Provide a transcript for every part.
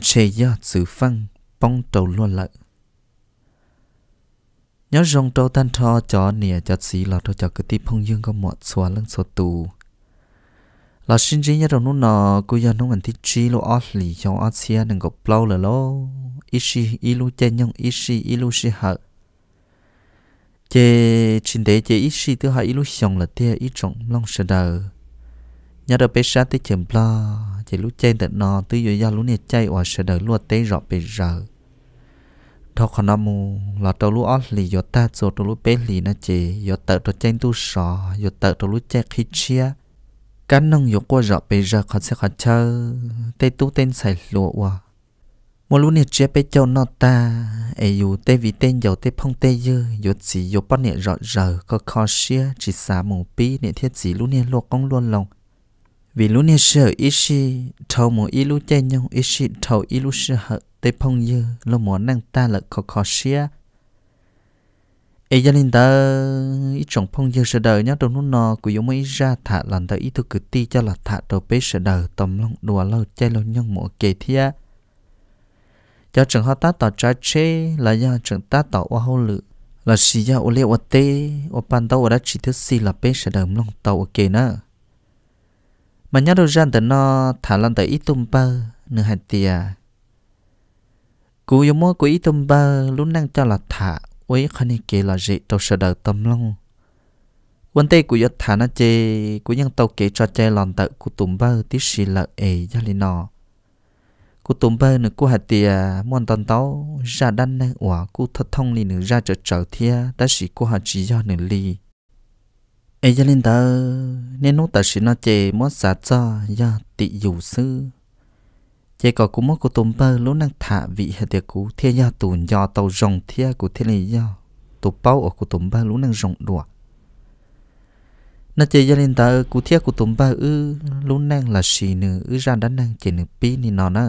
chế do sự phân bóng trầu luôn lợi nhớ rong trâu tan thọ cho nè cho xí là trâu cho cái tí phong dương có một xóa lưng số tù là xin chỉ nhớ rong nó nọ cứ giờ nó mình thích chi lo ót lì cho ót xia đừng có plau là lo ishi ilu chen nhong ishi ilu shi hở chế chín đế chế ishi thứ hai ilu xong là tia ý trọng long sờ đờ nhớ đâu bé sát tới chèm plau chỉ lúc chơi tận nó tư dụ do lúc này chơi ở sẽ đợi luôn tê rõ bây giờ thôi còn nó mù là tàu lúc ót lì do ta rồi tàu lúc bé lì nó chỉ do tờ tàu chơi tu sò do tờ tàu lúc chơi khi chia cái nông dục qua rõ bây giờ còn sẽ còn chơi tê tu tên xài lúa qua một lúc này chơi bé cho nó ta ai dù tê vì tên giàu tê phong tê dư dù chỉ dù bắt nè rõ rờ có khó xia chỉ xả mù pi nè thiết chỉ lúc này luộc công luôn lòng vì lúc này sợ ít si thầu một ít lúc chơi nhau ít si thầu ít lúc sợ hở tây phong dư lo muốn năng ta là khó khó xia ấy gia đình ta ít chồng phong dư sợ đời nhá trong lúc nọ của giống mấy ra thả lần ta ít thức cử ti cho là thả đầu bế sợ đời tầm lòng đùa lâu chơi lâu nhau một kỳ thia cho trường họ ta tỏ trái chê là do trường ta tỏ qua hậu lự là xì ra ô lê ô tê ô pan tàu ô đã chỉ thứ xì là bế sợ đời lòng tàu ok nữa mà nhớ đâu gian từ nó thả lan tới ít tung bơ nửa hạt tìa cú yếm mơ cú ít tung bơ lúc năng cho là thả ấy khăn này kì là gì tàu sợ đầu tâm long vấn tây của yết thả nó chê của nhân tàu kể cho chê lòn tự của tùng bơ tí xì lợ ề gia lì nọ của tùng bơ nửa của hạt tìa mòn tòn tàu ra đan nơi ủa của thật thông lì nửa ra chợ chợ thia đã xì của hạt chỉ do nửa lì ai gia linh ta nên nốt ta xin nó chè mót xả cho ya tị dù sư chè có cũng mót của tôm bơ lỗ năng thả vị hạt tiệc cú thia ya tù ya tàu rồng thia của thiên lý do tụ bao ở của tôm bơ lỗ năng rồng đùa nó chè gia linh ta cú thia cô tôm bơ ư lỗ năng là xì nữ ư ra đã năng chè nữ pi ni nó nè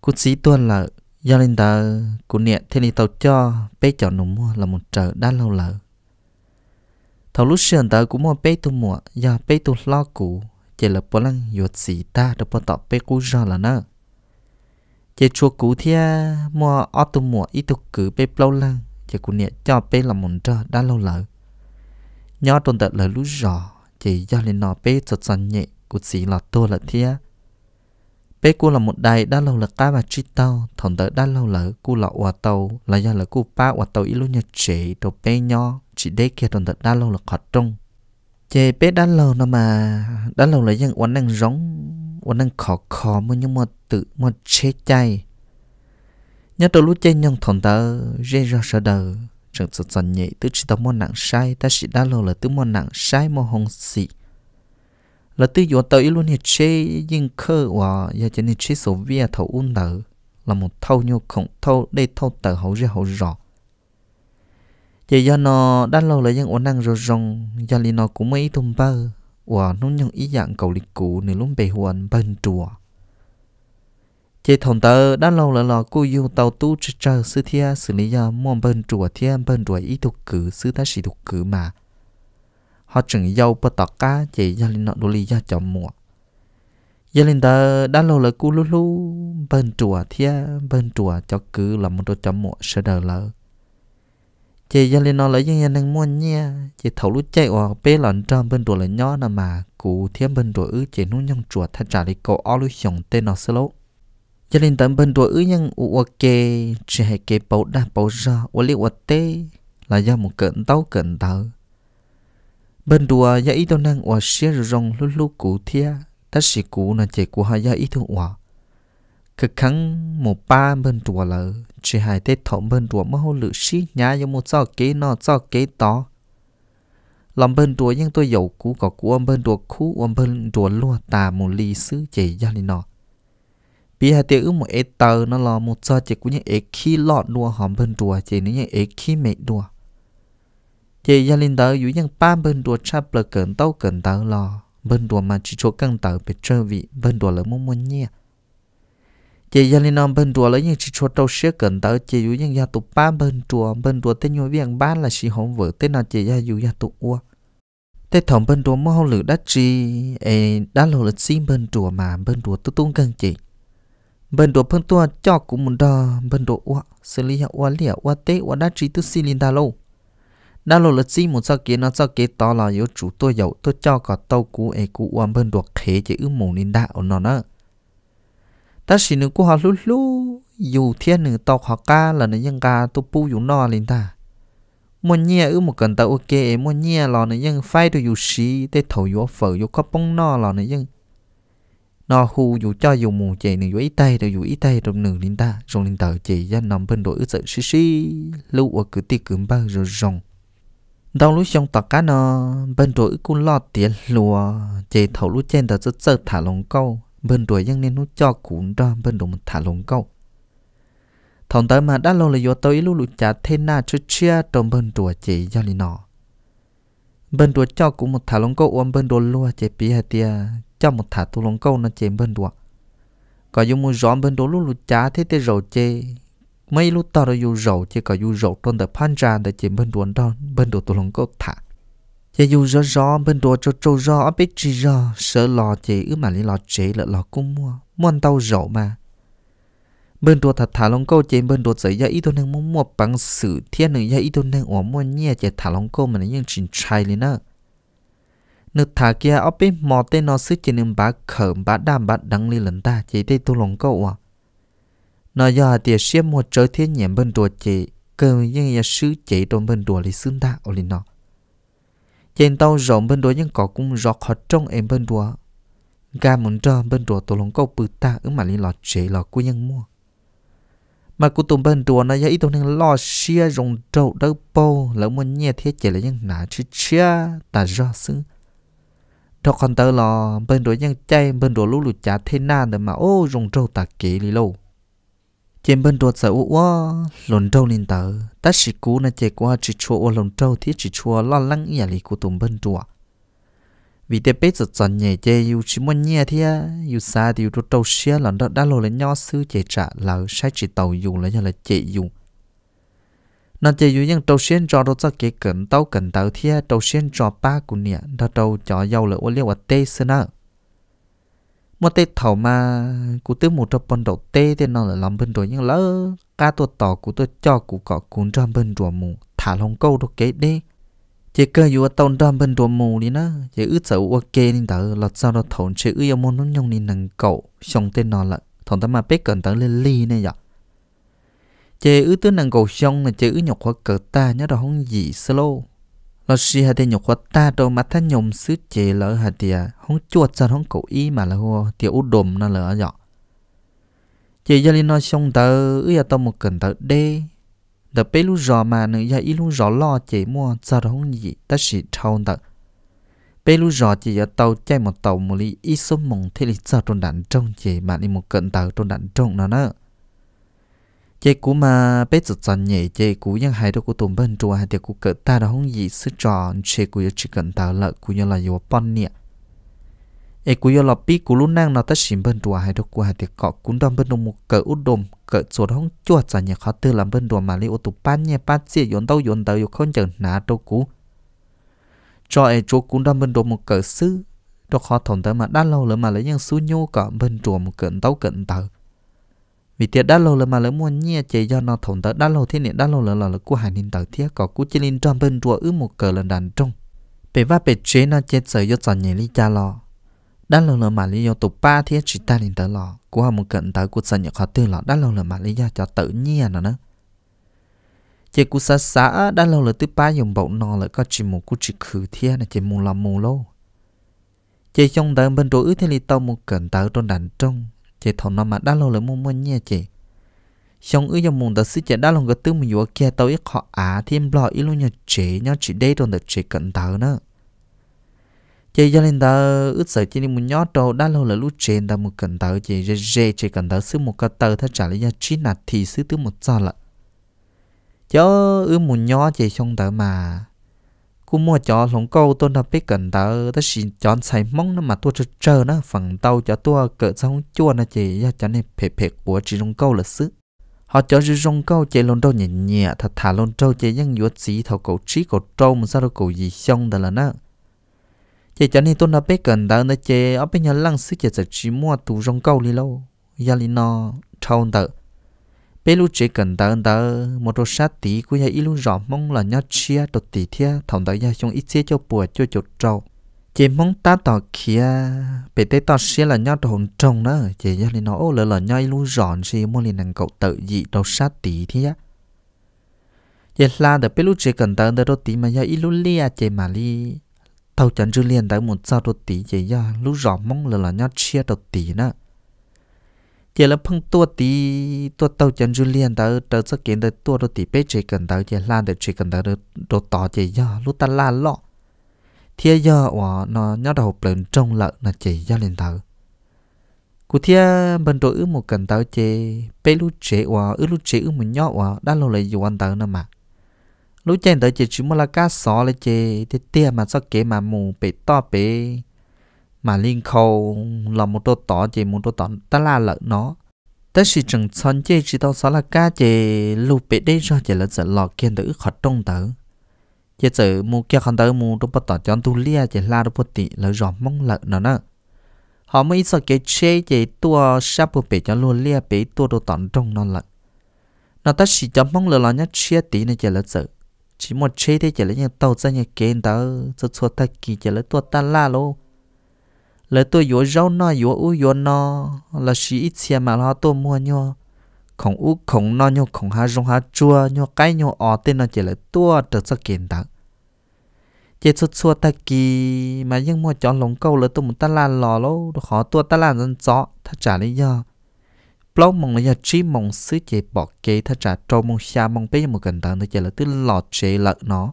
cú sĩ tuần là gia linh ta cú niệm thiên lý tàu cho bé chọn nụ mua là một trở đã lâu lợ thầu lúc sườn tới cũng mua bê tu mua giờ bê tu lo cũ chỉ là bỏ lăng yuột gì ta đâu bỏ tọt bê cũ ra là nè chỉ chua cũ thia mua ở tu mua ít tu cử bê lâu lăng chỉ cũng nhẹ cho bê là mồn trơ đã lâu lỡ nhớ tồn tại là lúc rõ chỉ do lên nọ bê cho chân nhẹ cụt chỉ là tua là thia bé cô là một đại đã lâu là cá và chi tao thằng đỡ đã lâu là cô là hòa tàu là do là cô ba hòa tàu ít lúc nhật chị đồ bé nhỏ chị đấy kia thằng đỡ đã lâu là khó trông chị bé đã lâu nó mà đã lâu là dân uốn đang rống uốn đang khó khó mới nhưng mà tự mà chế chay nhớ tôi lúc chơi nhông thằng tớ rê ra sợ đờ chẳng sợ sợ nhị tứ chỉ tao muốn nặng sai ta chỉ đã lâu là tứ món nặng sai món hồng xị là tư dụng tàu luôn nhiệt chế nhưng khơ và giờ chỉ nhiệt chế số vía thầu un tờ là một thâu nhu khổng thâu đây thâu tờ hậu ra hậu rõ giờ do nó đã lâu là dân ổn năng rồi rong giờ li nó cũng mấy thùng bơ và nó nhung ý dạng cầu lịch cũ nên luôn bề hoàn bên chùa chế thòng tờ đã lâu là lò cô yêu tàu tu chơi chơi sư thia xử lý giờ mong bên chùa thia bên chùa ý thuộc cử sư ta sĩ thuộc cử mà họ chừng dâu bơ tọt cá chỉ gia linh nọ đô gia chồng mùa gia linh tờ đã lâu lời cú lú lú bên chùa thia bên chùa cho cứ là một đôi chồng mùa sẽ đờ lỡ chị gia linh nó lấy dân dân mua nha chị thấu lúc chạy hoặc bê lần trong bên chùa là nhỏ nằm mà cú thiên bên chùa ư chỉ nuôi nhung chùa thay trả đi cổ ao lúc sông tên nó sơ lỗ gia linh tầm bên chùa ư nhưng u ok chỉ hay kê bầu đa bầu ra u li u tê là do một cận tàu cận tàu bên đùa ya ít đâu năng hòa xe rong lúc lúc cụ thia ta sĩ cụ là chạy của hai ya ít thôi hòa cực khăn một ba bên đùa lợ chỉ hai tết thọ bên đùa mà hô lự xí nhá cho một cho kế nó cho kế to làm bên đùa nhưng tôi dầu cú có cú ông bên đùa cú ông bên đùa lúa tà một lì xứ chỉ ra lên nọ bị hai tiếng một ế tờ nó là một cho chỉ của những ế khi lọt đùa hòm bên đùa chỉ những ế khi mệt đùa chị gia linh tới dụ dân ba bên đùa cha bờ cẩn tàu cẩn tàu lo bên đùa mà chỉ chỗ căng tàu bị trơ vị bên đùa lỡ muốn muốn nhia chị gia linh non bên đùa lỡ nhưng chỉ chỗ tàu xế cẩn tàu chị dụ dân gia tụ ba bên đùa bên đùa tên nhau viện ba là chỉ hổng vợ tên là chị gia dụ gia tụ ua thế thòng bên đùa mau lử đắt chi ê đã lộ lịch xin bên đùa mà bên đùa tôi tung căng chị bên đồ phân tua cho cũng muốn đo bên đồ ua xử lý hạ ua liệu ua tế ua đá trí tôi xin linh đà lâu đã lộ lật xí một sao kia nó sao kia to là yếu chủ tôi giàu tôi cho cả tàu cũ, ấy cũ uam bên đuộc khế chỉ ư mù nên đạo nó nữa ta chỉ nữ của họ lú lú dù thiên nữ tàu họ ca là nữ nhân ca tôi pu dù no lên ta một nhia ư một cần tàu ok ấy một nhia là nữ nhân phai tôi dù xí để thổi gió phở dù có bông no là nữ nhân nó hu dù cho dù mù chè nữ dù ít tay rồi dù ít tay rồi nữ lên ta rồi lên tờ chỉ ra nằm bên đội ư sợ xí xí lú ở cứ ti cứng bao rồi rồng đâu lúc trong tạc cá nó ờ, bên rồi cũng lo tiền lùa chỉ thầu lúc trên đó rất sợ thả lồng câu bên rồi nhưng nên nó cho cũng ra bên rồi mình thả lồng câu thằng tới mà đã lâu là do tôi lúc lúc trả thế na chưa chia trong bên rồi chỉ do lý nọ bên rồi cho cũng một thả lồng câu ôm bên rồi lùa chỉ bị hạt tia cho một thả tu lồng câu nó chỉ bên rồi có dùng một gió bên rồi lúc lúc trả thế thế rồi chơi mấy lúc tao đã dù rậu chỉ có dù rậu trong tờ phan trà để chỉ bên đuôn đó bên đồ tôi lòng có thả chỉ dù rõ rõ bên đồ cho trâu rõ ở bên chỉ rõ sợ lò chỉ ứ mà lý lò chế là lò cũng mua mua muốn tao rậu mà bên đồ thật thả lòng câu chỉ bên đồ giấy ra ý tôi nên muốn mua bằng sự thiên nữa dạy ý tôi nên ủa mua nhẹ chỉ thả lòng câu mà nó nhưng chỉ trai lên nữa nước thả kia ở bên mò tên nó sức chỉ nên bá khởi bá đam bá đắng lên lần ta chỉ đây tôi lòng câu à nó giờ thì xem một trở thiên nhẹm bên đùa chị cơ nhưng nhà sứ chị trong bên đùa lý xương đạo lý nó trên tàu rộng bên đùa nhưng có cũng rõ khó trong em bên đùa ga muốn trơ bên đùa tổ lồng câu bự ta ứng mà lý lọ chị lọ của nhân mua mà cụ tụm bên đùa nó giờ ít tụm nên lo xia rồng trâu đỡ bô lỡ muốn nhẹ thế chị là nhân nã chứ chia ta rõ xứ. đó còn tớ lò bên đùa nhân chay bên đùa lũ lụt chả thế na để mà ô rồng trâu ta kể lý lâu chém bên ruột sợ quá lồn trâu lên tờ ta chỉ cú na chạy qua chỉ chua lồn trâu thì chỉ chua lo lắng nhà lì của tụm bên ruột vì thế bây giờ chọn nhẹ chê yêu chỉ muốn nhẹ thì à yêu xa thì yêu trâu xia lần đó đã lô lên nho sư chạy trả là sai chỉ tàu dù là nhà là chạy dù nó chạy dù nhưng trâu xuyên cho đó cho cái cẩn tàu cẩn tàu thì trâu xuyên cho ba của nhẹ đó trâu cho dâu là ô liu ở tây sơn nào một tê thảo mà cú tư một trăm bọn đầu tê thì nó là làm bên rồi nhưng lỡ cá tôi tỏ cú tôi cho cú cọ cuốn trong bên rùa mù thả lòng câu được cái đi chỉ cơ dù ở tông trong bên rùa mù đi nó chỉ ướt sợ ok nên tớ là sau đó thổn chữ ư yêu môn nó nhông nên nâng cậu xong tên nó là thổn tớ mà biết cần tớ lên ly này vậy chỉ ước tớ nâng cậu xong là chữ nhọc hoa cờ ta nhớ đó không gì slow lo si hạt tiền nhục quá ta đồ mà ta nhom sứ chế lỡ hạt tiền à. không chuột sao không cậu ý mà là hô tiền u đồm nó lỡ dọ chị gia linh nói xong tớ ư ya tao một cần tớ đê tớ bê lu rõ mà nữa gia ý lu rõ lo chị mua sao đó không gì ta chỉ thâu tớ bê lu rõ chị ya tàu chạy một tàu một ly ít số mong thế lý sao trong đạn trong chị mà đi một cận tớ trong đạn trong nó nữa chế cũ mà bé chợt chọn nhẹ chế cũ yang hai đứa của tụm bên trua hai đứa của cỡ ta đó không gì sức tròn chế cũ giờ chỉ cần tạo lợi cú như là yêu bón nhẹ e cú giờ là pi cú lúc năng nó tất xỉm bên trua hai đứa của hai đứa cọ cũng đang bên đồng một cỡ út đom cỡ số đó không chuột chọn nhẹ khó tư làm bên đùa mà lấy ô tụ pan nhẹ pan xịa yốn tàu yốn tàu yêu không chừng ná đâu cú cho e chỗ cũng đang bên đùa một cỡ xứ đó khó thòng tới mà đã lâu rồi mà lấy những số nhô cả bên trua một cỡ tàu cỡ tàu vì tiệt đã lâu là mà lỡ muốn nhia chế do nó thủng tới đã lâu thế niệm đã lâu là là là của hai nền tảng thiết có cú chỉ linh trong bên rùa ứ một cờ lần đàn trung bề và bề chế nó chết sợ do tròn nhảy lý cha lò đã lâu là mà lý do tụ ba thiết chỉ ta linh tới lò của họ một cận tới của sân nhật họ tư lò đã lâu là mà lý do cho tự nhiên nó nữa chế cú xa xã đã lâu là tứ ba dùng bộ nò lại có chỉ một cú chỉ khử thiết là chỉ mù làm mù lâu chế trong tới bên rùa ứ thế li tao một cận tới trong đàn trung chị thầu nó mà đã lâu là mua mua nhẹ chị xong ư giờ muốn ta xí chị đã lòng cái tư mình vừa kia tao ít họ à thêm lo ít luôn nhờ chị nhớ chị đây rồi được chị cẩn thận nữa chị cho nên ta ước sợ chị nên muốn nhớ trâu đã lâu là lúc chị ta một cẩn thận chị dễ dễ chị cẩn thận xứ một cái tờ thay trả lại cho chị nạt thì xứ tư một giờ lận chớ ư muốn nhớ chị xong tờ mà cú mua cho lồng câu tôi thập biết cần tớ tớ chỉ chọn xài mong nó mà tôi chờ chờ nó phần tàu cho tôi cỡ xong chua nó chỉ cho cho nên phê phê của chỉ lồng câu là xứ họ cho chỉ lồng câu chỉ lồng đâu nhẹ nhẹ thật thả lồng trâu chỉ những yếu chỉ thầu cầu trí cầu trâu mà sao đâu cầu gì xong đó là nó chỉ cho nên tôi thập biết cần tớ nó chỉ ở bên nhà lăng xứ chỉ chỉ mua tủ lồng câu đi lâu gia lý nó trâu tớ bé lúc chỉ cần tớ tớ một đôi sát tí của nhà ít rõ mong là nhớ chia đồ tí thia thằng tớ nhà trong ít chia cho bùa cho chuột trâu chỉ mong ta tỏ kia bé tế tỏ xia là nhớ đồ hồn trông đó chỉ nhớ nên nó ô lỡ là nhớ ít rõ gì mua liền nàng cậu tự dị đồ sát tí thia giờ là tớ bé lúc chỉ cần tớ tớ đồ tí mà nhà ít lia chỉ mà li thâu chẳng chưa liền tớ một sao đồ tí chỉ nhớ lúc rõ mong lỡ là nhớ chia đồ tí nữa giờ là phong tua tí tua tàu chân du liền đó tàu sẽ kiện được tua đôi tí bé chơi cần đó chỉ lan được chơi cần đó đồ tỏ chơi do lúc ta lan lọ thia do và nó nhớ đầu bền trong lợn là chơi do lên thở cụ thia bên đội ước một cần tàu chơi bé lúc chơi và ước lúc chơi ước một nhọ và đã lâu lại dùng anh tàu nữa mà lúc chơi tàu chỉ chỉ một là cá sò lại chơi thì tia mà sao kể mà mù bị to bị mà liên khâu là một đô tỏ chỉ một đô tỏ ta là lợi nó ta chỉ chẳng chân chỉ chỉ tao xóa là ca chỉ lù bị đi cho chỉ là giờ lọ kiên tử khó trông tử chỉ tử mu kia không tử mu đô bắt tỏ chọn tu lia chỉ la đô bắt tị lỡ rõ mong lợi nó nữa họ mới sợ cái chế chỉ tua sắp bộ bị cho luôn lia bị tua đô tỏ trông nó lợi, nó ta chỉ chọn mong lợi là nhất chia tí này chỉ là giờ chỉ một chế thế chỉ là những tàu ra những kiến tử cho cho ta kỳ chỉ là tua ta la luôn là tôi yếu rau nó yếu u yếu nó là sĩ ít xe mà nó tôi mua nhau không u không nó nhau không há rong há chua nhau cái nhau ở tên nó chỉ là tua được rất kiện đặc chỉ chút xua ta kỳ mà nhưng mua chọn lồng câu là tôi muốn ta lan lò lâu khó tua ta lan dân gió ta trả lý do lâu mong là do trí mong sứ chỉ bỏ kế ta trả trâu mong xa mong bây giờ một gần tầng thì chỉ là tư lọt chế lợn nó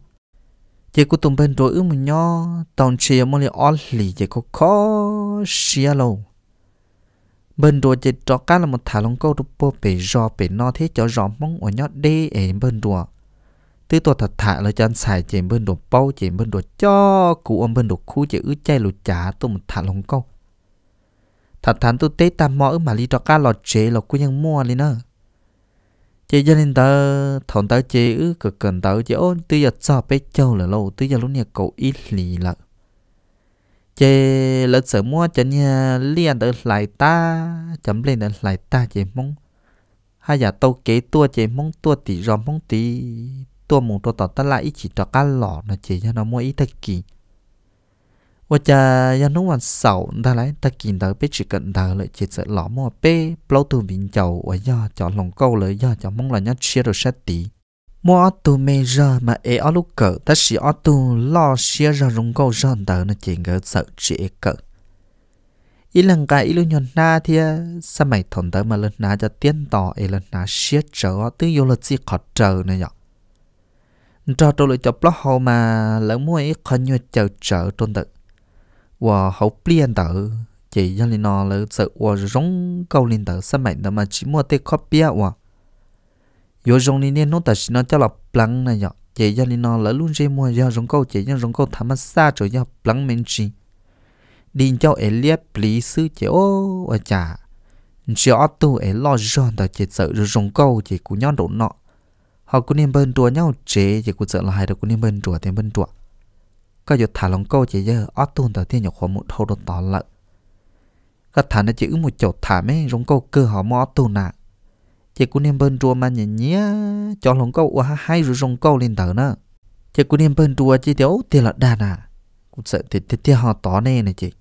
chỉ có tụm bên rồi ước mình nho tòng chia mong li all lì chỉ có khó xia lâu bên rồi chỉ cho cá là một thả lông câu rụp bò bể rò bể no thế cho rò mong ở nhót đê ở bên rồi từ tôi thật thả là cho anh xài chỉ bên đồ bao chỉ bên đồ cho cụ ông bên đồ khu chỉ ứ chay lụt trả tôi một thả lông câu thật thắn tôi tế tam mõ mà li cho cá lọt chế là mua lên nữa chị gia đình ta thằng ta chị ư cực cần ta chị ôn tư giờ cho bé châu là lâu tư giờ lúc nhà cậu ít lì lợ chị lỡ sợ mua cho nhà liền tới lại ta chấm lên tới lại ta chị mong hai giờ tàu kế tua chị mong tua tỷ ròm mong tỷ tua mùng tua tỏ ta lại ít chỉ cho cá lọ là chị cho nó mua ít thật kỳ ว่าจะยันนุ่งวันเสาร์ได้ไรตะกินเดอไปจีกันเดอเลยจีเสหล่อมัวเป้เปล่าตัวบินเจ้าว่าย่อจอหลงเก้าเลยย่อจอมงหลังยันเชียร์เสตีมัวตัวเมร่ามาเออลูกเกิดแต่สิอตัวล่อเชียร์หลงเก้าร่อนเดอนั่นจีเกิดเสจีเกิดอีหลังกาอีลุยนนาเทียสมัยถนเดอมาเลนาจะเตี้ยนต่อเอเลนาเชียร์เจอตื้อโยลจีขอดเจอเนี่ย cho tôi lựa chọn blog hồ mà lỡ mua ít khó nhu chờ chờ tôn tự và hậu biển tử chỉ cho nên nó là sự và rong câu lên tử sắp mạnh đó mà chỉ mua tê khó bia và yo rong nên nên nó ta chỉ nó cho là plăng này nhở chỉ cho nên nó là luôn chơi mua do rong câu chỉ cho rong câu thắm xa rồi do plăng mình chỉ đi cho ấy liếc lý sư chỉ ô và chả chỉ ở tu ấy lo rong ta chỉ sợ rong câu chỉ cũng nhau độ nọ họ cũng nên bên tua nhau chế chỉ cũng sợ là hai đứa cũng nên bên tua thì bên tua thả thả câu câu giờ thiên một thâu nó chỉ họ ก็หยุดถ่าลงโก้เจเยอออตูนเต่าเทียนหยกหัวมุดโทดต่อละก็ถ่าในจีอึมุดจดถ่าไม่ลงโก้เกือหอมออตูนน่ะ chị cũng nên bên rùa mà nhỉ nhé cho lòng câu quá hai rồi rong câu lên tờ nữa chị cũng nên bên rùa chỉ thiếu tiền lợn đàn à cũng sợ thì thì thì họ tỏ nè này chị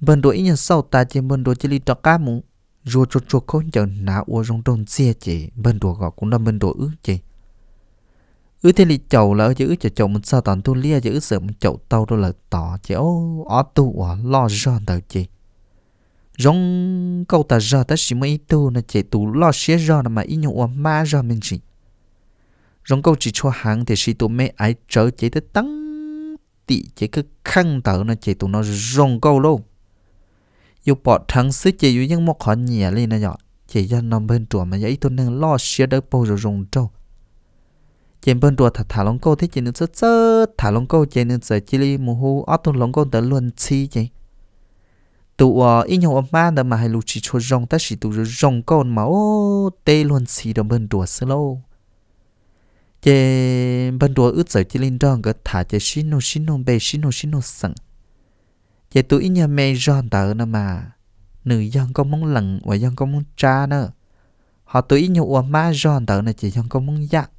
bên rùa ít nhất sâu ta chị bên rùa chỉ đi cho cá mũ rùa chuột chuột không chờ nã uo rong đông xe chị bên rùa gọi cũng là bên rùa ứ chị ư thế li chầu là giữ cho chầu mình sao toàn tu lia giữ sợ mình chầu tao đó là tỏ chỉ ô ó tu ó lo ra tờ chị rong câu ta ra ta chỉ mấy tu là chỉ tu lo xé ra mà ý nhau ma ra mình chỉ rong câu chỉ cho hàng thì chị tu mẹ ai trở chỉ tới tăng tị chỉ cứ khăn tờ là chỉ tu nó rong câu luôn dù bỏ thằng xứ chỉ dù những một khó nhẹ lên là nhỏ chỉ dân nằm bên chuồng mà giấy tu nên lo xé đỡ bao giờ rong trâu trên bên đùa thả lông câu thế chỉ nên sơ sơ thả lông câu chỉ nên sơ chỉ li mù hu ở tu lông câu tới luôn chi chứ tụ ở in nhau mà đó mà hay lù chỉ cho rong ta chỉ tụ rong câu mà ô tê luôn chi đó bên đùa sơ lâu chỉ bên đùa ướt sợ chỉ linh rong cái thả chỉ xin nô xin nô bê xin nô xin nô sẵn chỉ tụ in nhau mê rong tờ nữa mà nữ dân có muốn lận và dân có muốn cha nữa họ tụ in nhau mà rong tờ này chỉ dân có muốn giặc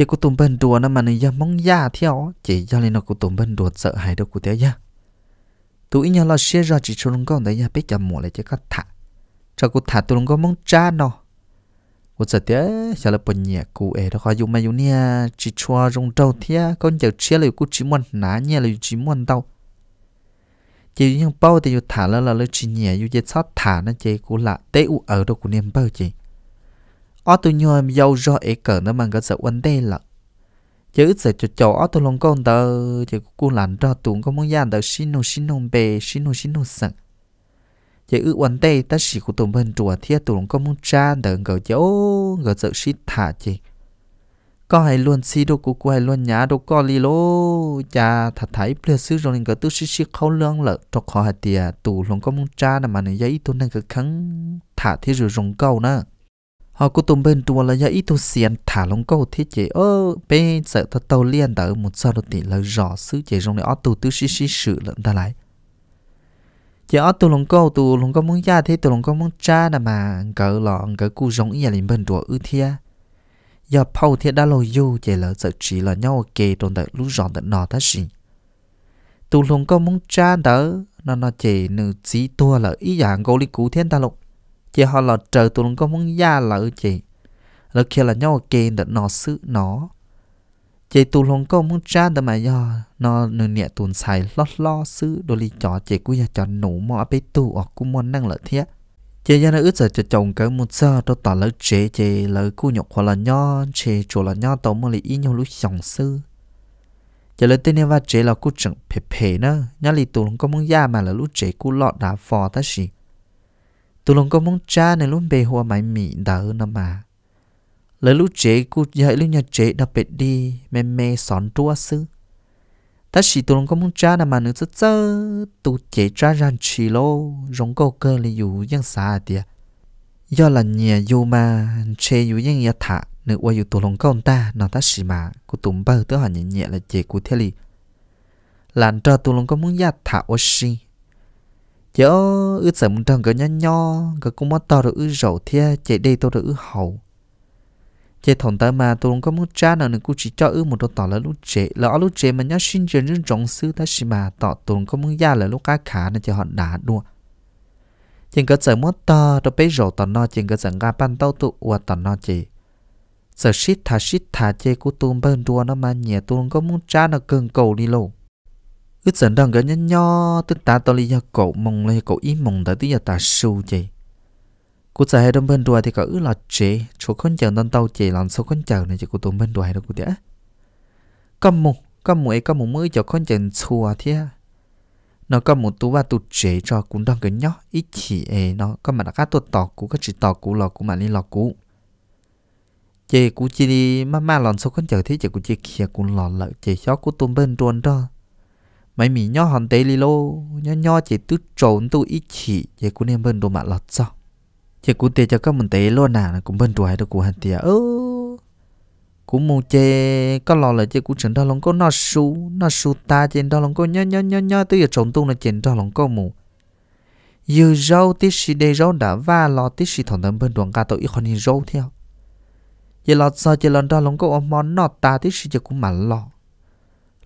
chỉ có tùm bên đùa nó mà nó giờ mong già theo chỉ do nên nó có tùm bên đùa sợ hãi đâu của thế giờ tụi nhà là xe ra chỉ cho nó con đấy nhà biết chậm muộn lại chỉ có thả cho cô thả tụi lông con mong cha nó cô sợ thế giờ là bình nhẹ cụ ấy đó khỏi dùng mà dùng nha chỉ cho rong trâu thế con giờ chia lại cô chỉ muốn nã nhẹ là chỉ muốn đâu chỉ những bao thì thả là là chỉ nhẹ dù chỉ sót thả nó chỉ cô lạ tế u ở đâu của niềm bao chỉ ở tôi tụi em dâu do ấy cỡ nó mang cái sự vấn đề là chứ sẽ cho cho ở tôi luôn con tờ chứ cô lạnh ra tụi có muốn gian tờ xin nô xin nô bề xin nô xin nô sẵn chứ ước vấn đề ta chỉ của tụi bên chùa thì tụi luôn có muốn cha tờ ngờ chỗ ngờ sự xin thả chứ có hay luôn xí đồ của cô hay luôn nhá đồ có li lô cha thật thấy bây giờ rồi nên cái tôi xí xí khâu lương lợ cho khó hạt tiền tụ luôn có muốn cha là mà nó giấy tôi nên cái khăn thả thì rồi rồng câu nữa họ cũng tụm bên đùa là ít dạ, tu xiên thả lông câu thế chế ơ bên sợ thật tàu liên tới một sao đột tỷ là rõ sứ chế trong này ở tu tứ xí xí sự lận ta lại chế ở tu lông câu tu lông câu muốn ra thế tu lông câu muốn cha là mà cỡ lọ cỡ cu giống nhà liền bên đùa ư thia giờ phâu thia đã lâu du chế là sợ chỉ là nhau kề tồn tại lúc rõ tận nọ ta gì tu lông câu muốn cha tớ nó nó chế nữ chỉ tua là ý dạng à, câu lý cú thiên ta lộng chị họ là trời tôi nó có muốn gia lỡ chị là kia là nhau kê đã nó sự nó chị tôi luôn có muốn ra đỡ mà do nó nửa nhẹ tụi xài lo lo sự đồ lý chó chị cũng giờ chọn nổ mỏ bê tụ ở cũng muốn năng lợi thiết chị giờ nó ước giờ cho chồng cái một giờ tôi tỏ lỡ chế chị lỡ cô nhọc hoặc là nho chị chủ là nho tao muốn lấy ý nhau lúc chồng sư giờ lấy tên và chế là cô chẳng phê phê nữa nhá lì tôi luôn có muốn gia mà là lúc chế cô lọt đá phò ta gì tụi lòng có mong cha này luôn bề hoa mãi mị đã hơn nó mà lời lúc chế cụ dạy lúc nhà chế đã bệt đi mẹ mẹ són tua sư ta chỉ tụi lòng có mong cha này mà nữa rất chớ tụ chế cha ran chỉ lô rong câu cơ là dù giang xa tiệt do là nhà dù mà chế dù giang nhà thả nữa qua dù tụi lòng có ta nó ta chỉ mà cụ tụm bơ tớ hỏi nhẹ nhẹ là chế cụ thế li làm cho tụi lòng có muốn nhà thả oxy chớ ư sợ một thằng cái nhá nho cái cũng mất to rồi ư rầu thia chạy đi tôi rồi ư hậu chạy thằng ta mà tôi không có muốn cha nào nên cũng chỉ cho ư một đôi tỏ là lúc chạy là lúc chạy mà nhá sinh chân những trọng sư ta xí mà tỏ tôi không có muốn ra là lúc cá khả nên cho họ đá đua chừng cái sợ mất to tôi bé rầu tỏ nó chừng cái sợ ga ban tao tụ và tỏ nó chị sợ shit thà shit thà chơi của tôi bên đua nó mà nhẹ tôi không có muốn cha nào cần cầu đi lâu ướt dần đằng gần nhau nho tức ta to lý cậu mong lấy cậu ý mong tới tí ta sâu chị cô sẽ hay đâm bên đuôi thì cậu ướt là chị số con chờ đâm tàu chị làm số con chờ này chị của tôi bên đuôi đâu cô đẻ. cầm mù cầm mù ấy cầm mù mới cho con chờ xua thế nó cầm một tú ba tụt chế cho cũng đang gần nhau ít chỉ ấy nó có mà đã cá tụt tỏ cũ các chỉ tỏ cũ lò cũ mà đi lò cũ chị của chị đi mà mà lòn số con chờ thế chị của chị kia cũng lò lợi chị cho của tôi bên đuôi đó mấy mì nhỏ hòn tê li lô nhỏ nhỏ chỉ tu trốn tu ít chỉ chỉ cũng nên bên đồ mà lọt sao chỉ cũng tê cho các mình tê luôn nà cũng bên đồ được của hàn tiệt ơ cũng mù chê có lo là chê cũng chỉnh đó lòng có nó su nó su ta chỉnh đó lòng có nhỏ nhỏ nhỏ nhỏ tu giờ trốn tu là chỉnh đó lòng có mù dư râu tí xì đê râu đã va lo tí xì thằng đâm bên đoàn ca tàu ít còn rau theo chỉ lọt sao chỉ lần đó lòng có ôm mòn nọ ta tí xì chỉ cũng mặn lò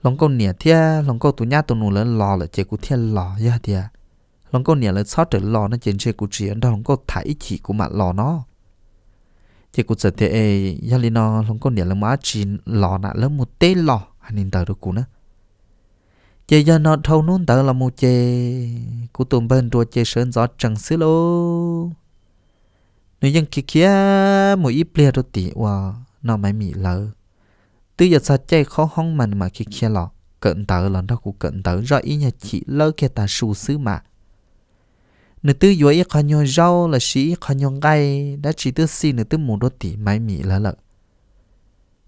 lòng câu nè thia lòng câu tụi nhá tụi nu lên lò là chế cụ thia lò ya thia lòng câu nè là sao trở lò nó trên chế cụ chuyện đó lòng câu thải chỉ cú mặt lò nó chế cụ sợ thế ấy ya nó lòng câu nè là má chỉ lò nã, lớn một tê lò anh nhìn tờ được cú nữa chế ya nó thâu nún tờ là một chế cú tụm bên tua chế sơn gió chẳng xứ lô nếu dân kia kia một ít plea đôi tỷ wow nó mới mỉ lỡ tư giờ sa chơi khó hong mình mà khi kia lọ cận tớ là nó cũng cận tớ rồi ý nhà chị lỡ kia ta su xứ mà nữ tư dối khó nhon rau là sĩ khó nhon gai đã chỉ tư si nữ tư mù đốt tỉ máy mì là lợ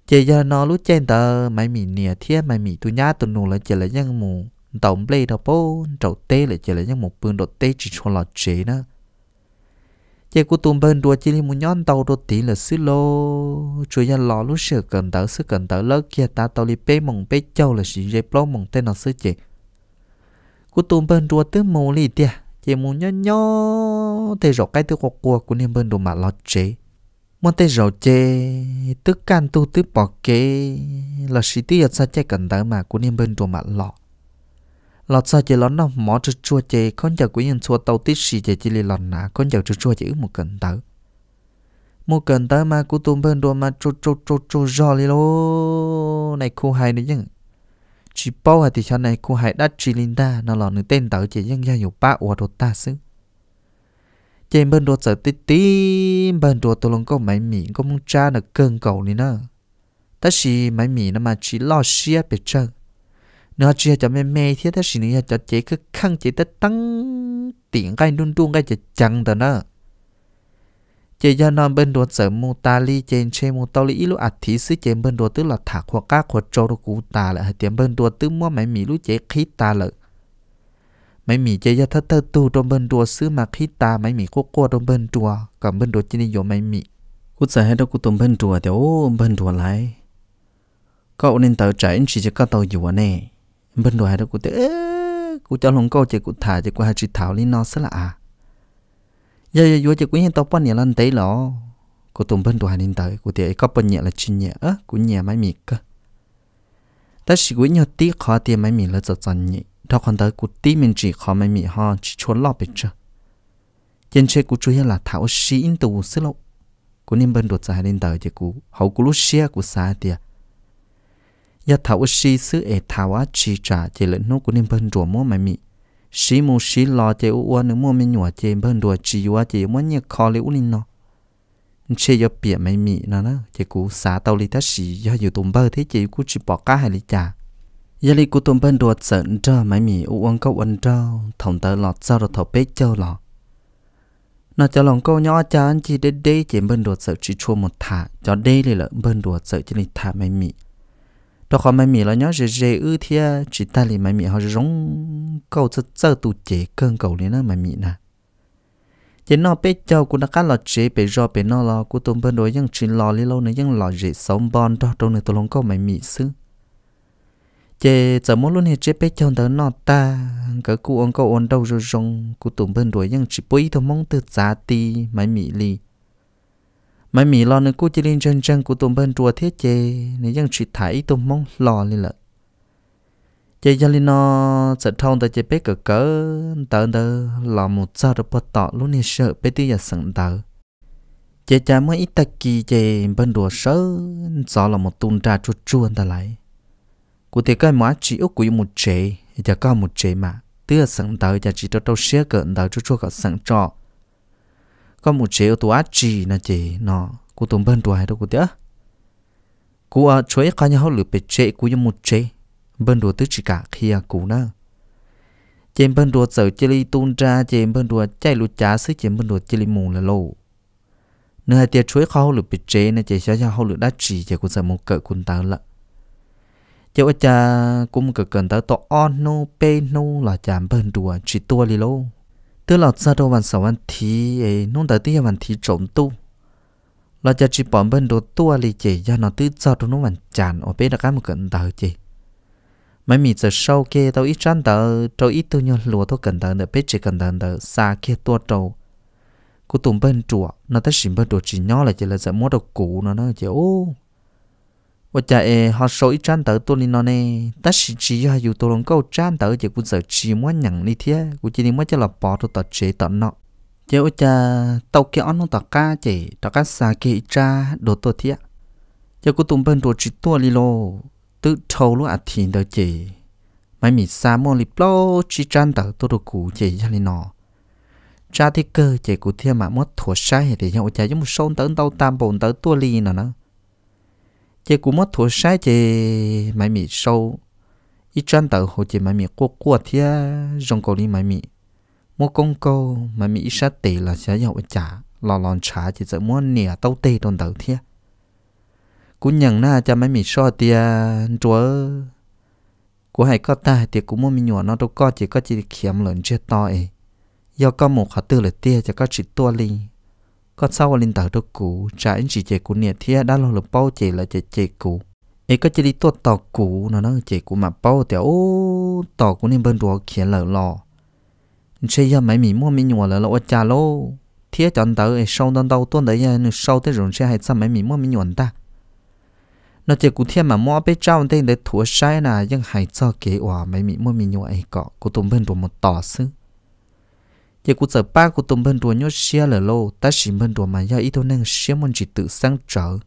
chị giờ nó lúc trên tờ máy mì nia thiết máy mì tu nhá tu nô là chị là nhân mù tổng play đó bố trầu tê là chị là nhân một bươn đốt tê chỉ cho lọ chế nữa giờ cô tụm bên đùa chỉ một nhón tàu đùa tí là xứ lô chủ nhà lò lúc sửa cần tàu xứ cần tàu lỡ kia ta tàu li bê mong bê châu là xí dây plo mong tên nó xứ chị cô tụm bên đùa tứ mù li tia chỉ mu nhon nhó thế rồi cái tứ quạt của của niêm bên đồ mà lo chế mà thế rồi chế tứ can tu tứ bỏ kế là xí tứ giờ sao chế cần tàu mà của niêm bên đồ mà lọ lọt sao chỉ lón nó mỏ cho chua chè con giờ của nhân xua tàu tít xì chè chỉ lì lòn nà con giờ cho chua chè một cần tớ một cần tớ mà cú tôm bên đồ mà chô chô chô chô giò lì lô này cô hai nữa nhưng chỉ bao hay thì cho này cô hai đắt chỉ linh ta nó lòn nữa tên tớ chỉ nhưng gia hiểu ba ủa đồ ta xứ chè bên đồ sợ tít tí bên đồ tôi luôn có mấy mì có muốn cha nó cần cầu này nè ta chỉ mấy mì nó mà chỉ lo xia bị trơn นื้อเจียจะไม่เมเทียถ้าสิ่งนี้จะเจคือข้งเจตตั้งตียงใกล้ดุนดุนใกล้จะจังแต่เนอะเจยานอนเบินดวนเสริมมูตาลีเจนเชมูตาลีอีลูอัดถีซื้อเจนเบินดวนตื้อหลัดถากหัวก้าขวดโจรกูตาละเตียมเบินดวนตื้อมั่วไม่มีลูเจคิดตาเลยไม่มีเจยาทัตเตอร์ตูดมเบิ้นดวนซื้อมาคิดตาไม่มีกักัวดมเบินดัวกับเบิ้นดวนจินิยมไม่มีกูส่ให้ดกูตมเบินดัวเดี๋ยวเบินดัวไร ก็อุนินเตอร์ใจอินชีจะก็เตออยู่วะเน่ bên đòi đó cụ tế cụ cho lòng câu chị cụ thả chị cụ hai chỉ thảo lý nó sẽ là à giờ giờ vừa chị cụ hiện tao bận nhẹ lên tới lọ cụ tùng bên hai nên tới cụ tế có bên nhẹ là chị nhẹ á cụ nhẹ máy mì cơ ta chỉ cụ nhớ tí khó tiền máy mì là rất giật nhị thọ còn tới cụ tí mình chỉ khó máy mì ho chỉ chốn lọ bị chưa trên xe cụ chú là thảo xí in tù xí lộ cụ nên bên đột ra nên tới chỉ cụ hậu cụ lúc xe cụ xa tiền ya thảo sĩ sư e thảo á trả chỉ lệ nó của bên rùa mua mày mị sĩ mù sĩ lo chỉ u uan mua mình nhua chỉ bên rùa chỉ u chỉ mua nhẹ khó lấy linh nó chỉ cho bịa mày mị nó nó chỉ cú xả tàu li ta sĩ ya อยู่ tụm bơ thế chỉ cú chỉ bỏ cá hay li trả ya li cú tụm bên rùa sợn trơ mày mị u câu uan trơ thòng tờ lọt sao rồi thầu bế châu lọt nó cho lòng câu nhỏ cho anh chị đến đây bên đùa sợ chỉ chua một thả cho đây là lỡ bên đùa sợ chỉ lịch thả mày mị đó khó mày mì là nhớ dễ dễ ư thì chỉ ta lì mày mì họ rong câu cho rất tụ chế cơn cầu này nó mày mì nè chỉ nó bé cho cũng đã cá lò chế bé rò bé nó lò cũng tôm bên đối ยัง chỉ lò lì lâu nữa nữa ยัง lò dễ sống bon đó trong này tôi không có mày mì xứ chế giờ mỗi lúc này chế bé cho tới nó ta cái cụ ông cậu ông đâu rồi rong cũng tôm bên chỉ bôi thôi mong từ giá ti mày mì lì mấy mì lo nữa cô chỉ lên chân chân của tụm bên chùa thế chê nếu dân chỉ thải tụm mong lo lên lợ chơi cho lên nó sợ thông ta chơi bé cỡ cỡ tớ tớ là một giờ được bắt tọt luôn nên sợ bé tí giờ sẵn tớ chơi cha mới ít ta kỳ chơi bên đùa sớ sợ là một tuần trà chuột chuột ta lại cụ thể cái má chỉ ốc của một chế giờ có một chế mà tớ sẵn tớ giờ chỉ cho tao xé cỡ tớ chuột chuột cả sẵn trọ có một chế tu tua chỉ là chỉ nó cú tụm bên tua đâu cú tiếc cú à chuối cá nhau lửa bị chế cú như một chế bên đồ tứ chỉ cả khi à cú na chém bên đồ sợ chơi li tuôn ra trên bên đồ chạy lụt chả sức trên bên đồ chơi li mù là lâu nơi hai tiệt chuối hậu lửa bị chế nè chế xóa hậu lửa đã chỉ chế cú sợ một cỡ cún tao lận chế ở cha cũng cực cần tới tọ on no pe no là chạm bên đồ chỉ tua li lâu tức là ra đâu bạn sáu bạn thí ấy nông đại tây bạn thí trộn tu là cho chỉ bỏ bên đồ tu lì chỉ do nó tứ cho đồ nó bạn chán ở bên là cái một cận tờ chỉ mấy mình giờ sau kia tao ít chán tờ tao ít tu nhau lúa tao cần tờ nữa biết chỉ cần tờ tờ xa kia tua trâu cô tùng bên chùa nó tới xin bên đồ chỉ nhỏ là chỉ là giờ mua đồ cũ nó nó chỉ ô 我家诶，họ số ít trang tới tôi nó nè, ta chỉ chỉ hay dù câu trang tới chỉ cũng sợ chỉ muốn nhận đi thế, cũng chỉ muốn cho là bỏ tôi tập chế tập nọ. Chứ ôi cha, tàu kia ăn nó tập cá chỉ, tập cá xà kia cha đồ tôi thế. Chứ cũng tụm bên đồ chỉ tôi đi lô, tự thâu luôn à thì đó chỉ, mấy mì xa mua lip lô chỉ trang tới tôi đồ cũ chỉ cho nọ. Cha thì cơ chỉ của thiên mà mất thua sai thì nhau cha giống một sôn tấn tàu tam bồn tới tua li nọ nữa chị cũng mất thua sai chị mày mi sâu ít chân tàu hồ chị mày mi quốc quốc thia rong cầu đi mày mi mua công câu mày mì sát tệ là sẽ giàu trả lò lòn trả chị sẽ mua nẻ tàu tê đồn tàu thia cũng nhận na cho mày mi so tia chúa của hai có ta thì cũng mua mi nhỏ nó đâu có chỉ có chỉ kiếm lớn chết to ấy do có một khả tư là tia cho có chỉ tua linh con sau lên tàu được cũ trả anh chị chị cũ nè thì đã lo lực bao chị là chị chị cũ ấy có chỉ đi tuột tàu cũ nó nó chị cũ mà bao thì ô tàu cũ nên bên ruộng kia lở lò chơi giờ mấy mình mua mình nhua là lo cha lô thiết chọn ấy sau đó đầu tuần đấy giờ sau tới rồi sẽ hay sao mấy mình mua mình nhuận ta nó chỉ cụ thiên mà mua bé trao tên để thua sai là nhưng hay cho kế hòa mấy mình mua mình nhuận ấy cọ của tụm bên ruộng một tỏ xứ giờ cụ sở ba của tùng bên đùa nhớ xe lở lô ta chỉ bên đùa mà do ít thôi nên xe môn chỉ tự sang trở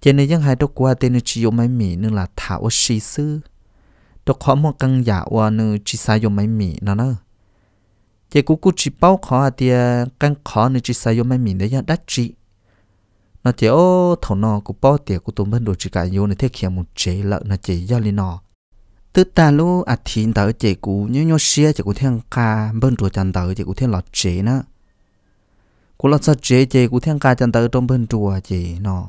cho nên những hai đốc qua tên chỉ dùng máy mì nên là thảo sĩ sư đốc khó một căn giả qua nên chỉ sai dùng máy mì nó nữa chỉ cú cú chỉ bao khó thì căn khó nên chỉ sai dùng máy mì để ra đắt chỉ nó chỉ ô thầu nó cú bao tiền cú tụm bên đồ chỉ cả vô nên thế kia một chế lợn nó chỉ do lên nó tức ta lu à thiên tớ chế cú nhớ nhớ xia chế cú thiên ca bên chùa chân tớ chế cú thiên lọt chế nữa cú lọt sao chế chế cú thiên ca chân tớ trong bên chùa chế nọ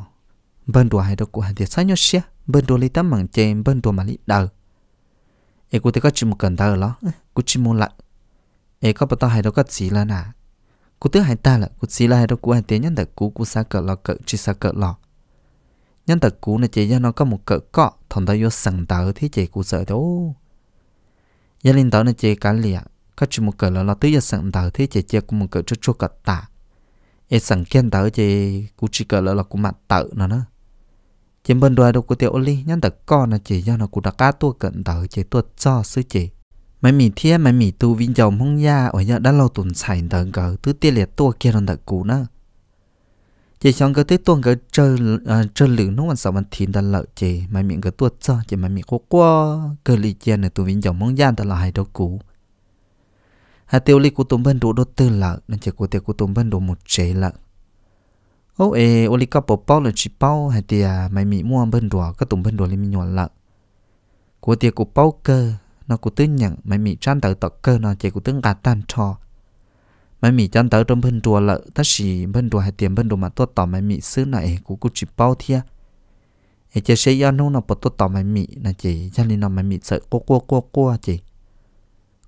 bên chùa hay đâu cú hành thì sao nhớ xia bên chùa lấy tấm bằng chế bên chùa mà lấy đờ ấy cú thấy có chim một cần tớ đó cú chim một lại ấy có bắt tao hay đâu có gì là nà cú tức hay ta là cú gì là hay đâu cú hành tiếng nhân tớ cú cú sa cỡ lọ cỡ chỉ sa cỡ lọ nhân tật cũ này chị nó có một cỡ cọ thằng ta vô sẵn tờ thì chị cũng sợ đâu gia đình tớ này chị cá liệt có chuyện một cỡ là lo tới giờ sẵn tờ thì chị chị cũng một cỡ chút chút cật tả e sẵn kiên tớ chị cũng chỉ cỡ là là cũng mặt tợ nó nữa chị bên đôi đâu có tiểu ly nhân tật con này chị do nó cũng đã cá tua cận tớ chị tua cho sư chị mấy mì thiết mấy mì tu vinh dầu mong ya ở nhà đã lâu tuần sảnh tớ cỡ tứ tiệt liệt tua kia nó tật cũ nữa chỉ xong cái tết tuần cái chơi chơi lử nó còn sợ mà thìn đàn lợi chị mà miệng cái tuột cho chỉ mà miệng có quá cái lì chia này tụi mình dòng mong gian ta là hai đầu cũ hà tiêu lì của tụi bên đồ đốt tư lợi nên chỉ của tiêu của tụi bên đồ một chế lợi ô ê ô lì cặp bộ bao là chỉ bao hà tiêu mày mị mua bên đồ các tụi bên đồ lì mình nhỏ lợi của tiêu của bao cơ nó của tư nhận mày mị trang tới tọt cơ nó chỉ của tướng gạt tan trò mấy mì chân tới trong bên chùa lợ ta chỉ bên chùa hay tiền bên chùa mà tôi tỏ mấy mì xứ này của cô chỉ bao thia ấy chỉ xây ăn nó bắt tôi tỏ mấy mì là chỉ cho nên nó mấy mì sợ cô cô cô cô chỉ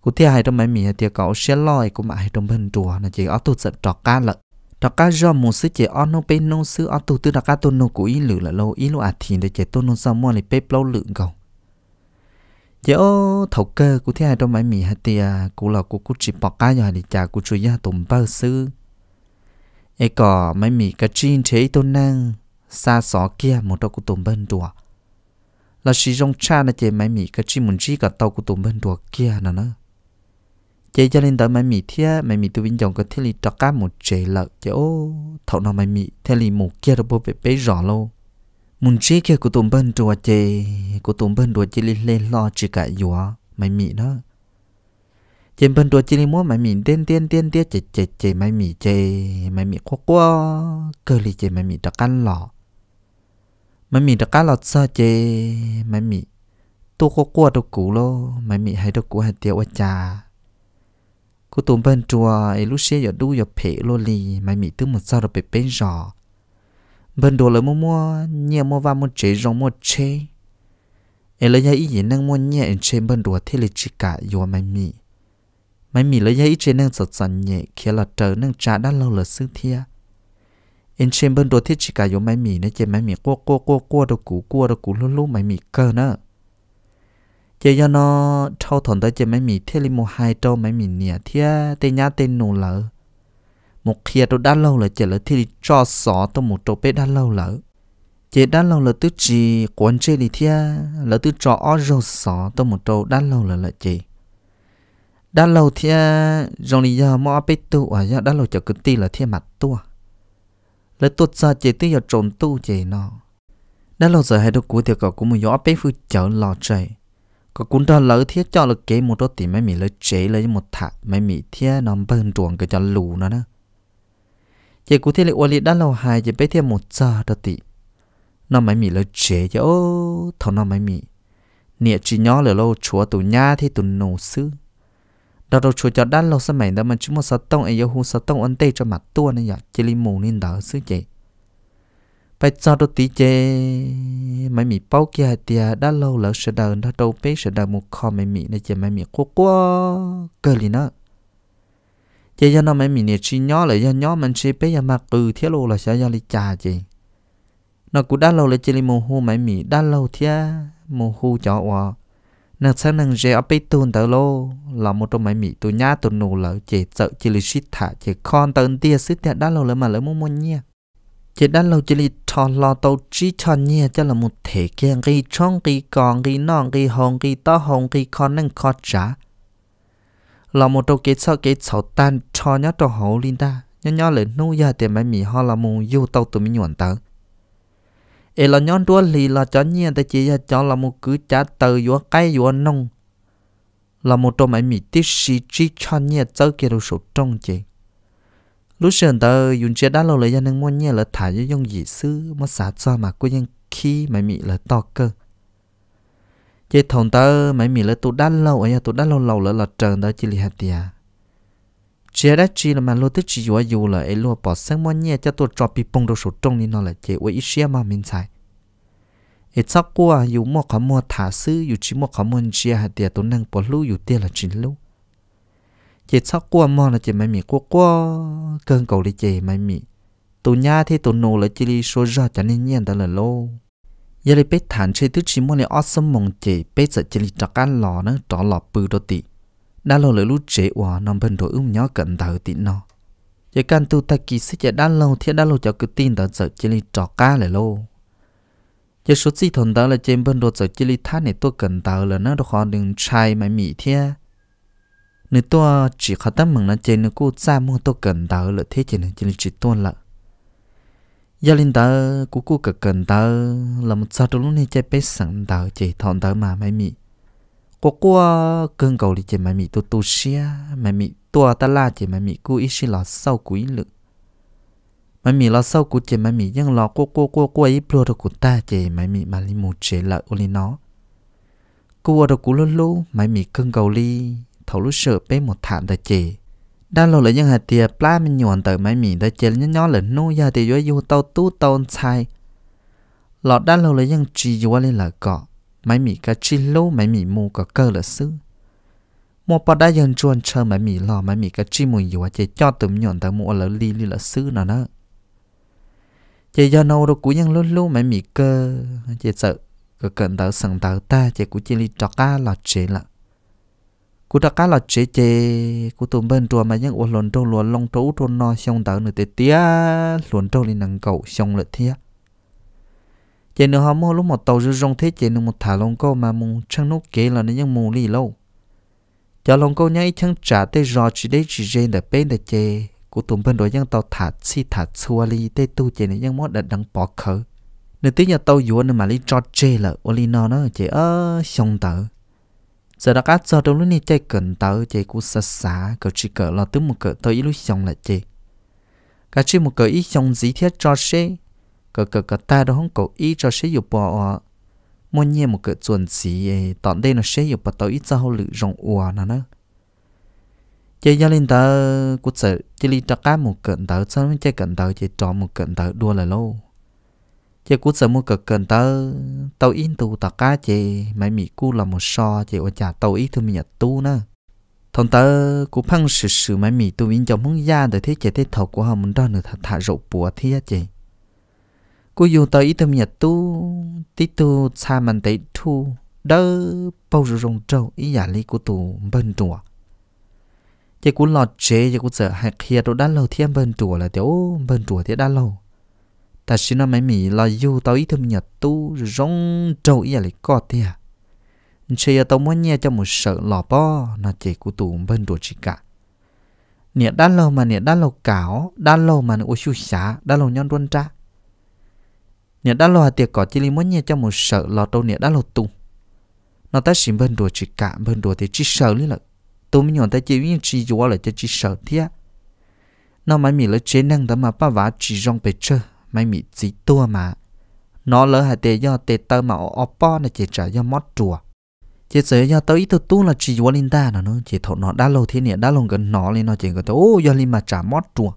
cô thia hay trong mấy mì hay tiền cậu xe loi của mày trong bên chùa là chỉ ở tôi sợ trọ cá lợ trọ cá do một xứ chỉ ăn nó bên nó xứ ở tôi từ trọ cá tôi nó cũng ít lử là lâu ít lũ à thì để chỉ tôi nó sao mua lại bếp lâu lượng cầu ยอะทกเกอกูที่ไอ้ตัวไม่มีฮตเตียกูหลอกกูกูจีปอกก้าอย่างนี้จ้ากูช่วยยาตุ่มเป้าซื้อไอ้ก่อไม่มีกระจีนเทียตัวนั่งซาสอเกียหมดตัวกูตุ่มเบิ้ลตัวเราชี้ตรงชาในเจไม่มีกระจีมุนชี้กับตัวกูตุ่มเบิ้ลตัวเกียนั่นอะเจจะเล่นตัวไม่มีเทียไม่มีตัววิญญาณก็เทลีตะก้าหมดเจหลักเจโอ้ทกน้อไม่มีเทลีหมูเกียร์รบิดไปไปรอโลมุนเชี่ยกุตุ่มเบิ้ลตัวเจกุตุ่มเบิ้ลตัวเจลิเล่ลอจิกะยัวไม่มีเนาะ เจมเบิ้ลตัวเจลิมัวไม่มีเต้นเตี้นเตี้นเต้ยเจเจเจไม่มีเจไม่มีควกวเกลีเจไม่มีตะกันหล่อไม่มีตะกันหล่อซะเจไม่มีตัวควกวตัวกูโลไม่มีให้ตัวกูให้เตียวจากูตุ่มเบิ้ลตัวไอ้ลูกเชี่ยอย่าดูอย่าเพลโลลีไม่มีตึ้งมัซเเราไปเป็นจอบนโดลมัวมัวเนี่ยมัววามัวเจรงมัวเชเอลยาอีเยนังมัวเนี่ยเชบนโดเทลิจิกะยัวไม่มี ไม่มีเลยยาอีเจนังสดสันเนเขียละเตอนังจ้าด้านเราเลยซึ่งเทียเอ็นเชมบนโดเทลิจิกะยัวไม่มีนะเจไม่มีกัวกัวกัวกัวตะกูกัวดกูลุลุไม่มีเกินเนอจะยานอเท่าถอนได้เจไม่มีเทลิโมไฮโตไม่มีเนี่ยเทียเตนยเตนูเลย một khi tôi đã lâu là chỉ là thì cho sọ tôi một trâu bé đã lâu là chỉ đã lâu là tứ chỉ quan chế thì thia là tứ cho ó râu sọ tôi một trâu đã lâu là là chị đã lâu thia rồi lý do mò bé tu à do đã lâu cho cứ ti là thia mặt tua là tôi ra chị tứ giờ trộn tu chị nó đã lâu giờ hai đứa cuối thì có cũng một gió bé phu chở lò trời có cũng đó lỡ thiết cho là kế một đôi thì mấy mì lỡ chế lấy một thả mấy mì thiết nó bơm chuồng cái cho lù nó nữa chỉ cụ thể là ô li đã lâu hai chỉ bé thêm một giờ đó tị nó mày mì là chế cho ô thằng nó mày mì nè chỉ nhỏ là lâu chúa tụ nhà thì tụ nổ sư đó đâu chúa cho đã lâu sao mày đó mà chúng một sáu tông ấy yêu hú sáu tông ấn tê cho mặt tua này giờ chỉ li mù nên đỡ sư chị bây giờ đó tí chế mày mì bao kia tiề đã lâu lỡ sờ đờ đã đâu bé sờ đờ một kho mày mì này chỉ mày mì quá quá cơ li nữa chỉ cho nó mấy mình nè chi nhỏ là giờ nhỏ mình chỉ bé giờ mà cừ thiết lô là sẽ giờ đi trà chị nó cũng đã lâu là chỉ đi mồ hôi mấy mình đã lâu thiết mồ hôi cho họ nó sẽ nâng dễ ở bên tuần tới lô là một trong mấy mình tụi nhá tụi nổ lỡ chỉ sợ chỉ đi xịt thả chỉ con tới tia xịt thả đã lâu là mà lỡ mua mua nhia chỉ đã lâu chỉ đi thò lo tàu chỉ thò nhia cho là một thể kiện cái trong cái còn cái non cái hồng cái to hồng cái con nên khó trả là một trâu kế sau kế sau tan cho nhá trâu hậu linh ta nhá nhá lên nô gia tiền mấy mì ho là mù yêu tàu tụi mình nhuận tớ ê là nhón đua lì là cho nhiên ta chỉ là cho là một cứ chá tờ yếu cái yếu nông là một trâu mấy mì tiết xì chi cho nhiên tớ kia đồ sụp trong chị lúc sườn tờ dùng chia đá lâu lấy ra nâng mua nhiên là thả cho dùng dị xứ mà xả cho mà cô nhân khi mấy mì là to cơ chế thòng tơ mấy mì là tụ đắt lâu ấy à, tụ đắt lâu lâu là là trần đó chỉ li hạt tiệt chế đã chỉ là mà lô tức chỉ vừa dù là ấy lô bỏ sang món nhẹ cho tụ cho bị bông đồ số trong đi nó là chế với ít xe mà mình xài ít sắp qua dù mua khó mua thả sư dù chỉ mua khó mua chia hạt tiệt tụ năng bỏ lú dù tiền là chính lú chế sắp qua mua là chế mấy mì qua qua cơn cầu đi chế mấy mì tụ nhà thì tụ nô là chỉ li số ra cho nên nhẹ đó là lâu giờ lấy bếp thản chơi tức chỉ muốn lấy ót sâm mông chế bếp giờ chỉ lấy trọc cá lò nó trọ lò bự đô tị đã lâu lấy lúc chế hòa nằm bên đồ ung nhỏ cận thở tị nó giờ can tu ta kỳ sẽ giờ đã lâu thì đã lâu cho cứ tin tờ giờ chỉ lấy trọ cá lại lâu giờ số gì thằng đó là trên bên đồ giờ chỉ lấy thắt này tôi cận thở là nó đồ khó đừng chai mày mỉ thế nếu tôi chỉ khó tâm mừng là trên nó cô ra mua tôi cận thở là thế chỉ là chỉ lấy chỉ tuôn lại gia linh tớ của cô cực cần tớ là một sao trong lúc này chơi bế sẵn tớ chỉ thọn tớ mà mày mị cô cô cần cầu đi chơi mày mị tu tu xia mày mị tua ta la chơi mày mị cú ít xí là sau cú ít lực mày mị là sau cú chơi mày mị nhưng là cô cô cô cô ấy plua được của ta chơi mày mị mà li một chế là ô nó cô ở được cú lô lô mày mị cơn cầu đi thầu lúc sợ bế một thản tớ chơi đa lộ lại những hạt tiề pla mình nhuận tới mấy mì đã chế nhỏ nhỏ lên nu giờ thì dưới dù tàu tu tàu chai lọt đa lộ lại những chỉ dù lên là cọ mấy mì cả chỉ lô mấy mì mù cả cơ là sư mua bà đã dần chuồn chờ mấy mì lò mấy mì cả chỉ mùi dù chế cho tụm nhuận tới mua lỡ li li là sư nào đó chế giờ nâu đâu cũng nhân luôn luôn mấy mì cơ chế sợ cơ cần tới sẵn tới ta chế cũng chỉ li cho ca là chế lặng cú ta cá là chế chế cú tụm bên trùa mà những ô lồn trâu lúa long trâu trâu no xong tớ nửa tê tía lồn trâu lên nằng cầu xong lợt thía chế nửa hôm mua lúc một tàu rư rong thế chế nửa một thả long câu mà mù trăng nốt kế là nó những mù lì lâu cho long câu nhảy chẳng trả tê rò chỉ đấy chỉ dê để bên để chế cú tụm bên đối những tàu thả xi thả xua lì tê tu chế nửa những mốt đã đằng bỏ khờ nửa tí nhà tàu dúa nửa mà lì cho chế là ô lì nó nó chế ơ xong tớ giờ đã cắt giờ trong lúc này chạy cần tao chạy cú xa xa cậu chỉ cỡ là tướng một cỡ tới ít lúc xong là chạy cả chỉ một cỡ ít xong gì thiết cho xe cỡ cỡ cỡ ta đó không cậu ít cho xe dục bỏ mỗi nhẹ một cỡ chuẩn gì tọn đây nó xe dục bỏ tao ít ra hậu lự rộng ùa nó nữa chơi gia lên tớ cũng sợ chơi đi cho cá một cận sau mới chơi cận tớ chơi trò một cận tớ đua là lâu chị cú sợ mua cực cần tớ tàu in tu tàu cá chị mấy mì cú là một so chị ở trả tàu ít thôi mình nhặt tu nữa thằng tớ cú phăng sự sự mấy mì tu in trong muốn ra đời thế chị thế thầu của họ muốn đo nữa thả thả rộ bùa thế chị cú dùng tàu ít thôi mình nhặt tu tí tu xa mình tẩy thu đỡ bao giờ rong trâu ý giả lý của tù bên tùa chị cú lọt chế chị cú sợ hạt kia đồ đã lâu thiên bên tùa là tiểu bên tùa thì đã lâu ta xin nó mấy mì là dù tao ít thêm nhật tu rong trâu ý à lại có thế tia à? chị tao muốn nghe cho một sợ lò bò là chỉ của tụ bên đồ chỉ cả nè đã lâu mà nè đã lâu cảo đã lâu mà nó ô xu xả đã lâu nhon đuôn ra nè đã lâu à, tiệc có chỉ li muốn nghe cho một sợ lò đâu nè đã lâu tụ nó ta xin bên đồ chỉ cả bên đồ thì chỉ sợ lý là tôi mình nhọn ta chị với chị chúa là cho chị sợ thiệt nó mãi mì là chế năng đó mà ba vả chỉ rong bề chơi ไม่มีจีตัวมา nó lỡ hà tê do tê tơ mà ở po là chỉ trả do mót chùa chỉ sợ do tới ít tu là chỉ vô linh ta nó nó chỉ thọ nó đã lâu thế nè đã lâu gần nó lên nó chỉ có ô do linh mà trả mót chùa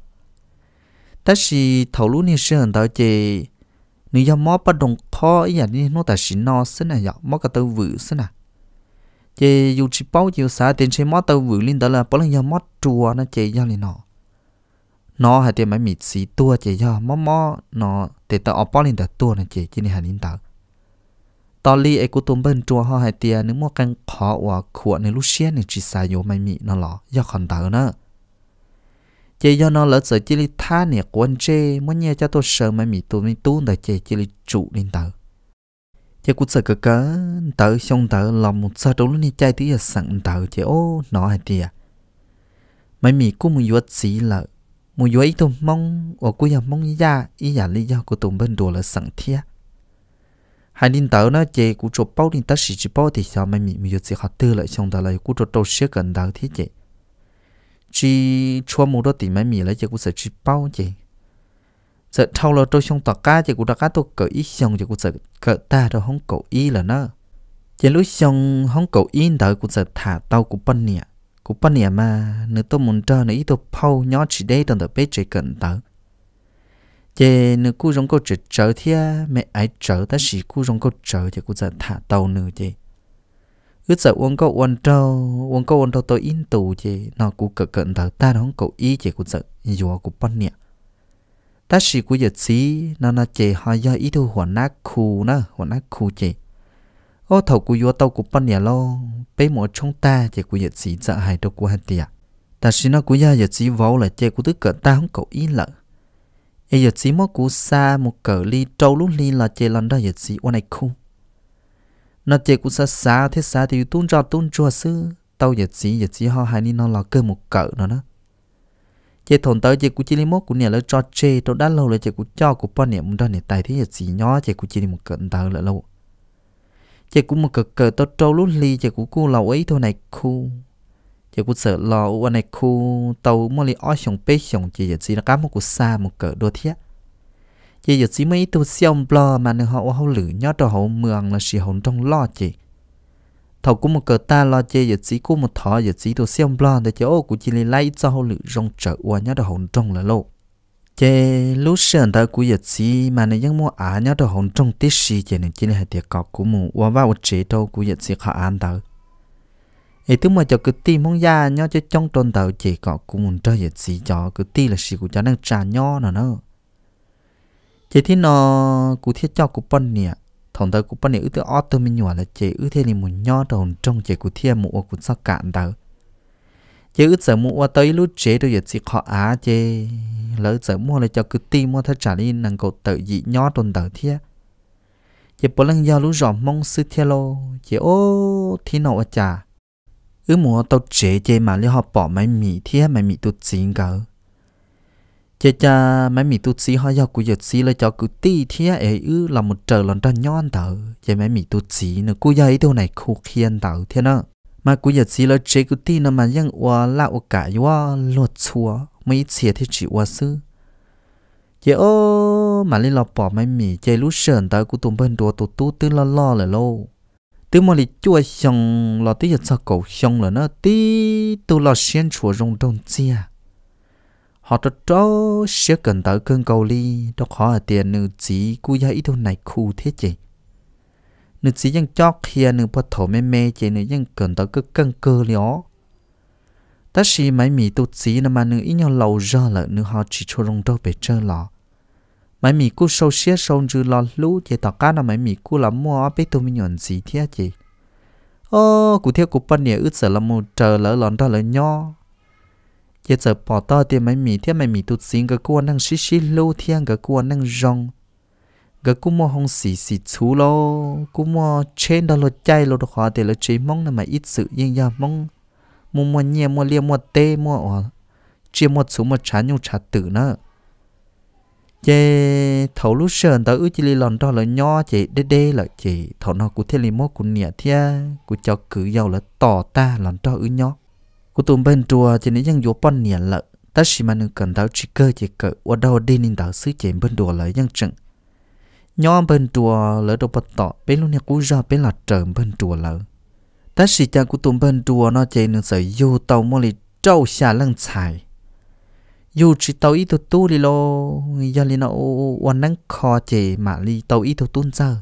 ta chỉ thầu lúc này sơn tới chỉ nếu do mót bắt đồng khó ý là nó ta chỉ nó xin là dọc mót cái tơ vự xin à chỉ dù chỉ bao chiều xa tiền chỉ mót tơ vự linh đó là bao lần do mót chùa nó chỉ do linh nó นอหาเตียไม่มีสีตัวเจียมอ มอ นอเตตออปอลินตตัวนั่นเจจีนหานินตาตอลีไอกุตุมเบิ้นจัวห่อหาเตียนึกว่ากันขอว่าขวดในลูเชียนจิสาโยไม่มีนอหลอยอคอนตาเนอะเจียนอเลอเสจิลิท่าเนี่ยกวนเจมันเนี่ยจะตัวเสือไม่มีตัวไม่ตู้แต่เจจิลิจุนินตาเจ้กูศะกกันตอช่องตอลำมุดซาตรงนี้ใจที่จะสั่งตอเจโอ้หนอหาเตีย ไม่มีกุ้มยวดสีเลย mu yu itu mong o ku ya mong ya i ya li ya ku tum ben do la sang thia hai din tao na che ku cho pao din ta shi chi pao ti sa ma mi mi yu chi ha te la chong da la ku cho to she kan da thi che chi cho mu do ti ma mi la che ku sa chi pao che sợ thâu lo tôi xong tọt cá chỉ cũng đã cá tôi cỡ ít xong chỉ cũng sợ cỡ ta đâu không cậu y là nó chỉ lúc xong không cậu y đợi cũng sợ thả tao cũng bận nè cú bắn nhà mà nếu tôi muốn cho nữa ít tôi phao nhỏ chỉ đây tận tờ bế chỉ cần tờ chế nếu cú giống câu chơi trở thì mẹ ấy trở ta chỉ cú giống câu trở thì cú giờ thả tàu nữa chế cứ giờ uống câu uống trâu uống câu uống trâu tôi in tù chế nó cú cỡ cận tờ ta nó không cầu ý chế cú giờ dùa cú bắn nhà ta chỉ cú giờ xí nó nó chế họ do ít thu hoàn nát khu nó hoàn nát khu chế ô thầu của yo tàu của pan nhà lo bé mỗi chúng ta chỉ của nhật sĩ dạ hài đâu của hạt tiệt ta xin nó của gia nhật sĩ vỗ là chơi của tức cỡ ta không cậu ý lợ ai nhật sĩ mỏ của xa một cỡ ly trâu lúc ly là chơi lần đó nhật sĩ ô này khu nó chơi của xa xa thế xa thì tuôn ra tuôn cho sư tàu nhật sĩ nhật sĩ họ hai ni nó là cơ một cỡ nó đó chị thôn tới chị cũng chỉ lấy mốt của nhà lỡ cho chê tôi đã lâu rồi chị cũng cho của bọn niệm muốn đó này tài thế nhật sĩ nhỏ chị cũng chỉ đi một cận tờ lỡ lâu chị cũng một cực cờ tốt trâu lúc ly chị cũng cô lầu ấy thôi này khu chị cũng sợ lò u à này khu tàu mà li oi chồng pê chồng chị giật gì nó cá một cụ xa một cờ đôi thiết chị giật gì mấy tu xiêm blo mà nó họ họ lử nhót đồ họ mường là xì hồn trong lo chị thầu cũng một cờ ta lo chị giật gì cũng một thọ giật gì tu xiêm blo để cho ô của chị lấy cho họ lử rong chợ u à nhót đồ hậu trong là lâu chế lúc sáng ta cú yết sĩ mà nó vẫn mua á nhau đồ hồn trong tiết sĩ chế nên chỉ là hai tiệc cọc của mù và vào chế đâu cú yết sĩ khó ăn tao ấy thứ mà cho cứ ti mong ya nhau cho trong tôn tàu chỉ có cú muốn chơi yết sĩ cho cứ ti là sĩ của cho đang trả nhau nó nó chế thế nó cú thiết cho cú bận nè thằng tao cú bận nè ư tự ở tôi mình nhỏ là chế ư thế thì muốn nho đồ hồn trong chế cú thiết mù cú sắc cạn tao chứ ít giờ mua tới lúc chế tôi giờ chỉ khó á chê lỡ giờ mua là cho cứ ti mua thật trả đi nàng cậu tự dị nhó tồn tờ thia chỉ bố lăng giao lúc rõ mong sư thia lô chỉ ô thì nậu à chả ứ mua tao chế chê mà lý họ bỏ mấy mì thia mấy mì tu xín cỡ chê cha mấy mì tu xí họ giao cứ giờ xí là cho cứ ti thia ấy ứ là một trời lần ra nhon tờ chê mấy mì tu xí nữa cứ dây đâu này khu khiên tờ thia nữa mà cú giờ chỉ là chế cái ti mà yang qua lão ô cả yo lột chua mấy chia thì chỉ qua sư giờ ô mà lên lọ bỏ mấy mì chế lúc sờn tới cú tụm bên đồ tụt tụt tư lo lo là lâu tư mà lì chua xong lọ tí giờ sao cầu xong rồi nó tí tụ lọ xiên chùa rong đông chia họ cho cho sẽ cần tới cơn cầu ly đó khó là tiền nữ chỉ cú giờ ít đâu này khu thế chị nữ sĩ dân cho kia nữ bắt thổ mê mê chế nữ dân cần tao cứ cân cơ lió ta sĩ mấy mì tu sĩ nà mà nữ nhau lâu ra là nữ họ chỉ cho rong đâu bề chơi lọ mấy mì cú sâu xía sâu dư lọ lú chế tao cá nà mấy mì cú là mua biết tu mi nhọn gì thế chị ô cụ theo cụ bận nhẹ ướt sợ là mù chờ lỡ lòn đó lỡ nho chế giờ bỏ to tiền mấy mì thế mấy mì tu sĩ cái cuốn năng xí xí lú thiên cái cuốn năng rong cái cú mua hông xì xì chú lo cú mua trên đó lo chay lo đó để lo chế mong là mà ít sự yên ya mong mua mua nhẹ mua lia mua tê mua ở mua số mua chán nhung chả tử nữa chế thầu lúc sờn tới chỉ li lòn đó là nho chế đê đê là chế thầu nó cũng thế li mua cũng nhẹ thia cũng cho cứ giàu là tỏ ta lòn đó ước nho của tụm bên chùa chế nên dân vô bón nhẹ lợ ta chỉ mà cần tao chỉ cơ chế cỡ ở đâu đi nên tao xứ chế bên đùa lại dân chừng nhóm bên chùa lỡ đồ bật tọ bên luôn nhà cú ra bên là trời bên chùa lỡ ta sĩ cha của tụng bên chùa nó chạy nương sợ vô tàu mua lì trâu xà lăng xài dù chỉ tàu ít tụ tu đi lo giờ li nó quan năng khó chạy mà li tàu ít tụ tuôn giờ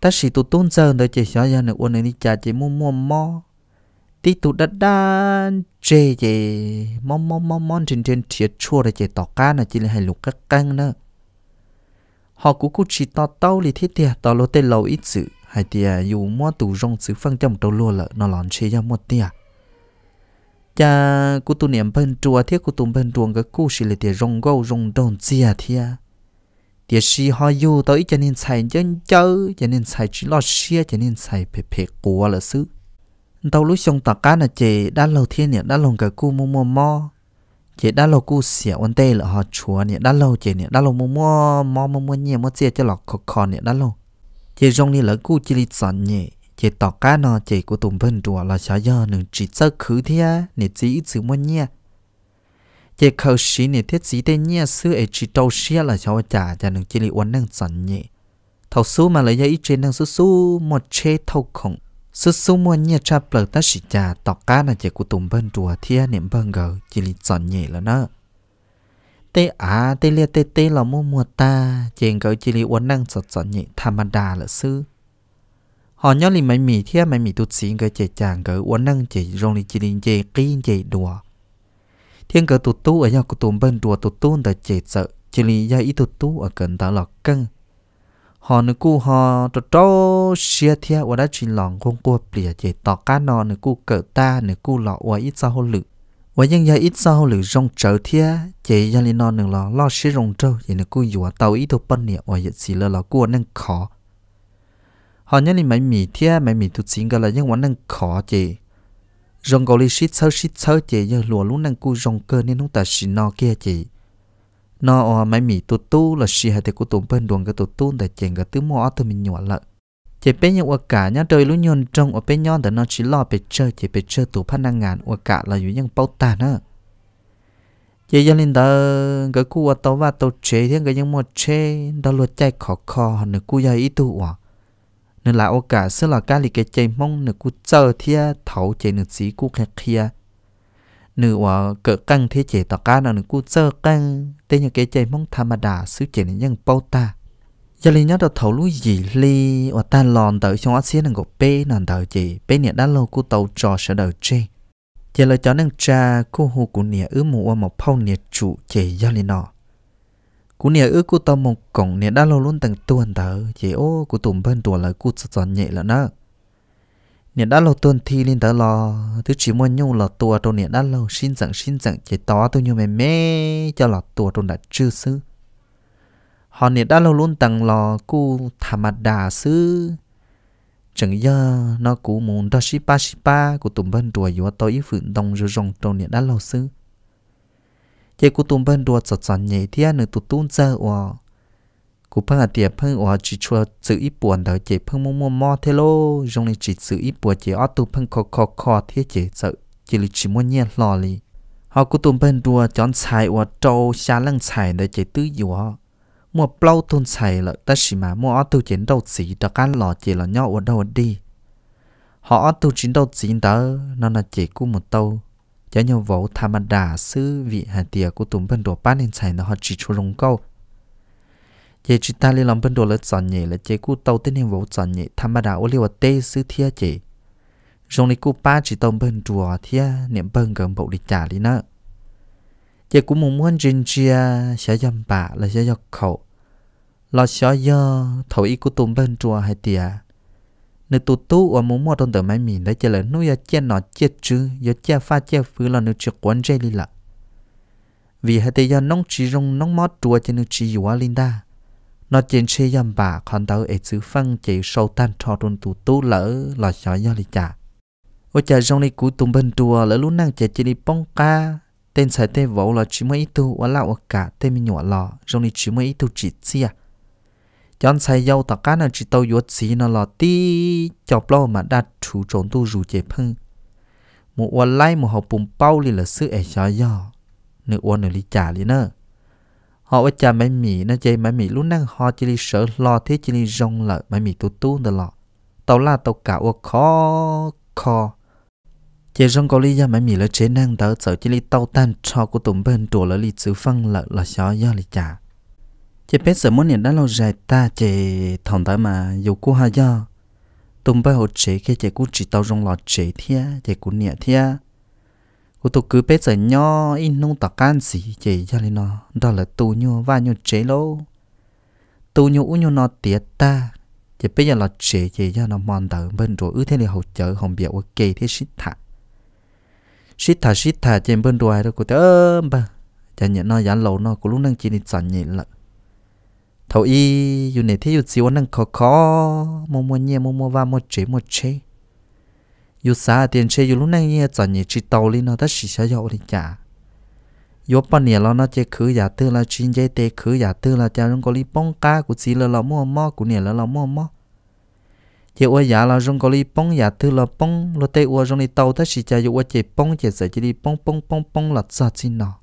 ta sĩ tụ tuôn giờ nó chạy xóa ra nữa quan đi cha chạy mua mua mò tí tu đất đan chê chạy mò mò mò mò trên trên thiệt chua để chạy tỏ cá là chỉ là hai lục các căng nữa họ cũng cũng chỉ tao tao lì thiết tiệt tao lo tên lâu ít sự hay tiệt dù mua tủ rong sự phân trong tao luôn là nó lòn chơi ra một tiệt cha cụ tụ niệm bên chùa thiết cụ tụ bên chuồng cái cụ chỉ là tiệt rong gâu rong đồn chia tiệt tiệt xì họ dù tao ít cho nên xài chân chơi cho nên xài chỉ lo xia cho nên xài phê phê của là xứ tao lúc xong tạc cá là chè đã lâu thiên nhỉ đã lòng cái cụ mò mò mò chỉ đã lâu cú xỉa vấn tê là họ chúa nè đã lâu chỉ nè đã lâu mua mua mua mua mua nhẹ mua chia cho lọ khó khó nè đã lâu chỉ rong đi lỡ cú chỉ lịch sản nhẹ chỉ tỏ cá nó chỉ của tùng bên rùa là sao giờ nửa chỉ sơ khứ thế nè chỉ ít sự mua nhẹ chỉ khâu xí nè thiết gì thế nhẹ sư ấy chỉ trâu xia là sao trả cho nửa chỉ lịch vấn năng sản nhẹ thầu số mà lấy ra ít trên năng số số một chế thâu khổng sự số mua nhẹ cha bờ ta sĩ cha tỏ cá là chỉ của tùng bên rùa thia niệm bên gờ chỉ lì chọn nhẹ là nó tê à tê lia tê tê là mua mua ta chỉ gờ chỉ lì uốn năng chọn chọn nhẹ tham đa là sư họ nhớ lì mày mì thia mày mì tụt xí gờ chỉ chàng gờ uốn năng chỉ rong lì chỉ lì chỉ kí chỉ đùa thiên gờ tụt tu ở nhà của tùng bên rùa tụt tu là chỉ sợ chỉ lì ra ít tụt tu ở gần ta lọt căng họ nữ cụ họ trò trò xia thia và đã chỉ lòng không cua bìa chỉ tỏ cá nọ nữ cụ cỡ ta nữ cụ lọ và ít sao lử và nhân gia ít sao lử rong trở thia chỉ gia linh nọ nữ lọ lo xí rong trâu vậy nữ cụ dùa tàu ít thôi bận nhẹ và dịch xì lơ lọ cua nâng khó họ nhân linh mấy mì thia mấy mì tụt xin gọi là nhân quán nâng khó chỉ rong gọi li xít sơ xít sơ chỉ nhân lúa lúa nâng cụ rong cơ nên không ta xì nọ kia chỉ nó ở mấy mì tụt tu là xì hai thì của tụm bên đường cái tụt tu để chèn cái thứ mò thì mình nhỏ lợ chỉ bé nhau ở cả nhá trời lũ nhon trong ở bé nhon để nó chỉ lo bé chơi chỉ bé chơi tụ phát năng ngàn ở cả là những nhân bao tàn á chỉ gia linh đó cái cu ở tàu và tàu chế thì cái những mua chế đó luật chạy khó khó nữa cu gia ít tụ à nên là ở cả sẽ là cái gì cái chạy mong nữa cu chờ thia thấu chạy nữa gì cu khẹt kia nữ ở cỡ căng thế chế tỏ cá nào nữ cú sơ căng tên nhà cái chế mong tham đà sứ chế này nhân bao ta giờ lý nhớ đầu thấu lũ gì li và ta lòn tới trong ác xí nàng gục bê nàng đợi chị bê nhà đã lâu cú tàu trò sẽ đợi chê giờ lời cho nàng cha cô hồ của nhà ước mù một phao nhà trụ chế giờ lý nọ cú nhà ước cú tàu một cổng nhà đã lâu luôn từng tuần tới chị ô cú tụm bên tuần lời cú sợ nhẹ là nó เนี่ย đã lâu tuần thi lên đó lò thứ chỉ muốn nhung là tua tôi เนี่ย đã lâu xin rằng xin rằng chỉ to tôi như mẹ mẹ cho là tua trong đã chưa xứ họ เนี่ย đã lâu luôn tặng lò cu thả mặt đà xứ chẳng giờ nó cũ muốn đó ship ba ship ba của tụm bên đùa yếu tôi phượng đồng rồi rong tôi เนี่ย đã lâu xứ chỉ của tụm bên đùa sọt sọt nhảy thia nữa tụt tuôn giờ oa cú phăng à tiệp phăng ủa chỉ chua sự ít buồn đó chỉ phăng mua mua mò thế lô trong này chỉ sự ít buồn chỉ ở tu phăng khó khó khó thế chỉ sợ chỉ là chỉ mua nhẹ lò li họ cú tụm bên đua chọn xài ủa trâu xa lăng xài để chỉ tứ dùa mua bao tôn xài là ta chỉ mà mua ở tu chiến đầu xí đó cá lò chỉ là nhau ở đâu đi họ ở tu chiến đầu xí đó nó là chỉ cú một tàu giá nhau vỗ tham đà sư vị hà tiệc cú tụm bên đua bán nên xài nó họ chỉ chua rồng câu ye chỉ ta liên làm bên đồ là chọn nhẹ là chế cú tàu tên hình vỗ chọn nhẹ tham ba đạo liều tê sư thia chế rong này cú ba chỉ tàu bên chùa thia niệm bên gần bộ đi trả đi nữa chế cú muốn muốn chân chia sẽ dâm bạ là sẽ dọc khẩu là sẽ do thầu ý cú tùm bên chùa hay tia nếu tụ tú ở muốn mua trong tờ máy mìn đấy chỉ là nuôi ở trên nọ chết chứ giờ cha pha cha phứ là nuôi chưa quấn dây đi lại vì hai tay do nông chỉ rong nông mót chùa cho nuôi chỉ linh linda nó trên xe yam bà còn đâu ấy chữ phăng chỉ sâu tan cho run tụ tú lỡ là sợ do lì chả ở chả trong này cú tùng bên chùa lỡ lúc năng chả chỉ đi bóng ca tên sai tên vỗ là chỉ mấy tu và lão cả tên mình nhỏ lò trong này chỉ mấy tu chỉ chia à. chọn xài dâu tạc cá nào chỉ tàu yuột xí nó lọ tí chọc lo mà đã chủ trốn tu rủ chế phăng một วัน lai một hộp bùng bao lì là sự ấy sợ do nữa uốn nữa lì chả lì nữa họ ở cha mấy mì nó chơi mấy mì lúc năng họ chỉ li sợ lo thế chỉ li rong lợi mấy mì tu tu được lọ tàu là tàu cả ô khó khó chỉ rong có lý do mấy mì là chế năng tớ sợ chỉ li tàu tan cho của tụm bên trụ là li chữ phân lợi là xó do li chả chỉ biết sợ muốn nhận đã lâu dài ta chỉ thòng tới mà dù cô hà do tụm bên hồ chế khi chỉ cú chỉ tàu rong lọ chế thia chỉ cú nhẹ thia u tu cứ bé giờ nho in nung tạc can gì chỉ cho nên nó đó là tu nhu và nhu chế lô tu nhu u nhu nó tiệt ta chỉ bây giờ là chế chỉ cho nó mòn tờ bên rồi ư thế này hậu chở không biết kỳ thế shit thả shit thả shit thả trên bên rồi đó cô tớ bà chả nhận nó dán lâu nó cô lúc năng chỉ đi chọn nhịn lận thầu y dù này thế dù chiếu năng khó khó mua mua nhẹ mua mua và mua chế mua chế che 有啥电车有路那也早你知道哩呢，他是想要的家。有半年了，那些可呀得了，今年得可呀得了，家人搞哩帮家，古子了老么么，古年了老么么。giờ ua giả là rong có li bông giả tư là bông lo tê ua rong li tàu ta xì cha ua chè bông chè sợ chè li bông bông bông bông là sa chi nọ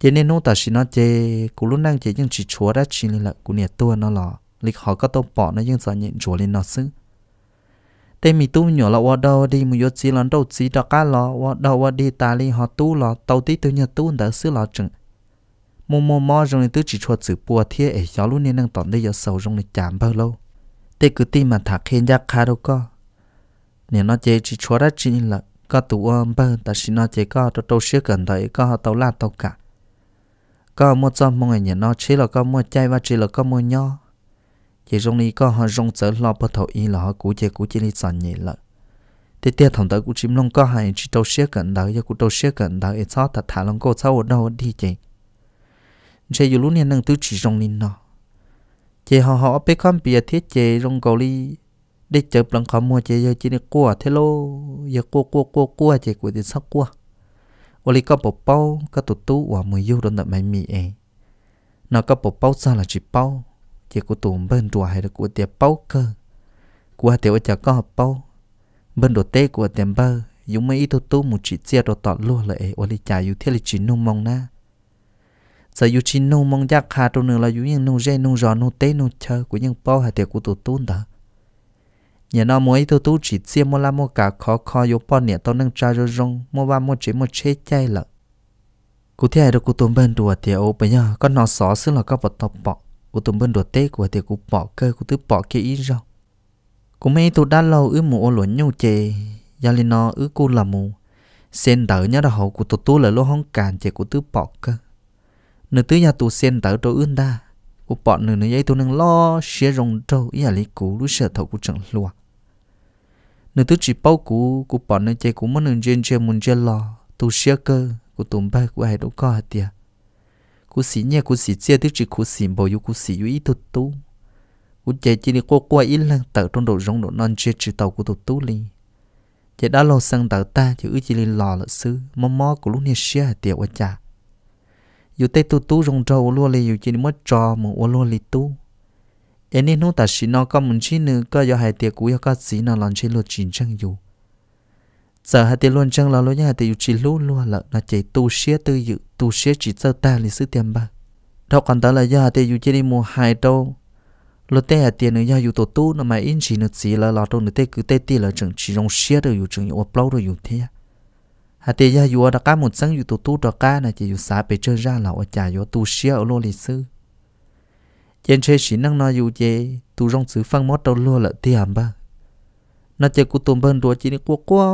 chè nên nô ta xì nó chè cú lúc năng chè nhưng chỉ chúa đã chỉ là cú nè tua nó lọ lịch họ có tàu bỏ nó nhưng sợ nhện chúa lên nó xứng tê mi tu nhỏ là đâu đi mu yo chỉ lần đầu chỉ đó cá lo đâu wa đi ta li họ tu lo tàu tí tu nhỏ tu đã xứ lo chừng mô mô mò rong tu chỉ cho chữ bùa thiê ấy gió luôn nên đang tỏn đây giờ sầu rong này chạm bao lâu tê cứ tin mà thả khen giác khá đâu có nếu nó chế chỉ cho ra chỉ là có tụ ôm bao ta xin nó chế có đâu đâu xíu gần đây có tàu la tàu cả có một trăm mong ngày nó chỉ là có một chai và chỉ là có một nho chỉ rong ni có họ rong chở lo bắt đầu y là họ cú chơi cú chơi đi sàn nhỉ lợ thế tiếc thằng tới cú chim long có hai chỉ đầu xé gần đó giờ cú đầu xé gần đó ít sao thật thả long cô sau ở đâu đi chị chế dù lúc này nâng tư chỉ rong ni nó chị họ họ bé con bìa thiết chị rong cầu đi để chở bằng khó mua chị giờ chỉ đi cua thế lô giờ cua cua cua cua chị của tiền sắc cua ô có bộ bao có tụt tú và mười yêu đơn đợi mày mì ấy nó có bộ bao sao là chỉ bao chỉ của tụm bên rùa hay là của tiệp bao cơ của tiểu chả có hợp bao bên đồ tê của tiệm bơ dùng mấy ít tô một chỉ chia đồ tọt luôn lại ở đây chả yêu thiết là chỉ nung mong na giờ yêu chỉ nung mong giác hà trong nữa là yêu những nung dê nung giò nung tê nung chờ của những bao hay tiệp của tổ tôn đó nhà nó mỗi tô tô chỉ chia mua la mua cả khó khó yêu bao nè tao nâng trà rồi rong mua ba mua chỉ mua chế chay lợ cụ thế là cụ tôm bên đùa ô bây giờ con nó xỏ xứ là có vật tập bọc của tụi bên đồ tê của thì cũng bỏ cơ của tứ bỏ kia ít rồi cũng mấy tụ đã lâu ứ mù ô lộn nhau chê gia lên nó ứ cô là mù sen đỡ nhớ đó hậu của tụi tôi là lỗ hông càn chê của tứ bỏ cơ nửa tứ nhà tụ sen đỡ đồ ươn đa của bỏ nửa nửa giấy tụ nâng lo xế rồng trâu ý là lý cũ lúc sợ thầu của chẳng lùa nửa tứ chỉ bao cũ của bỏ nửa chê của mất nửa trên chê muốn chê lo tụ xế cơ của tụi ba của hai đứa con hả tiệt cú sĩ nhẹ cú sĩ chia tức chỉ cú sĩ bảo yêu cú sĩ yêu ít tụt tu cú chạy chỉ đi qua qua ít lần tự trong đầu rong đồ non chia chỉ tàu của tu tu li chạy đã lâu sang tàu ta chỉ ước chỉ li lò lợn sư mò mò của lúc này xia tiệt quá cha dù tây tu tu rong trâu luôn li dù chỉ đi mất trò mà ô lúa li tu em nên nói ta chỉ nó có muốn chỉ nữa có do hai tiệt của có sĩ nó làm chỉ luật chín chăng dù giờ hai tiệt luôn chăng là lo nhá hai tiệt chỉ lú lúa lợn nó chạy tu xia tư dự tu sẽ chỉ cho ta lịch sử tiền ba đâu còn đó là do tiền dù chỉ đi mua hai đâu lúc tết hạ tiền nữa do dù tổ tu nó mà in chỉ nữa chỉ là lọ đâu nữa tết cứ tết tiền là chẳng chỉ rong xe được dù chẳng yêu bao được dù thế hạ tiền do dù đã cá một sáng dù tổ tu đó cá này chỉ dù xã bể chơi ra là ở nhà dù tu xe ở lô lịch sử trên chơi chỉ năng nói dù gì tu rong sử phân mót đâu luôn là tiền ba nó chơi cú tôm bên rồi chỉ nó quá quá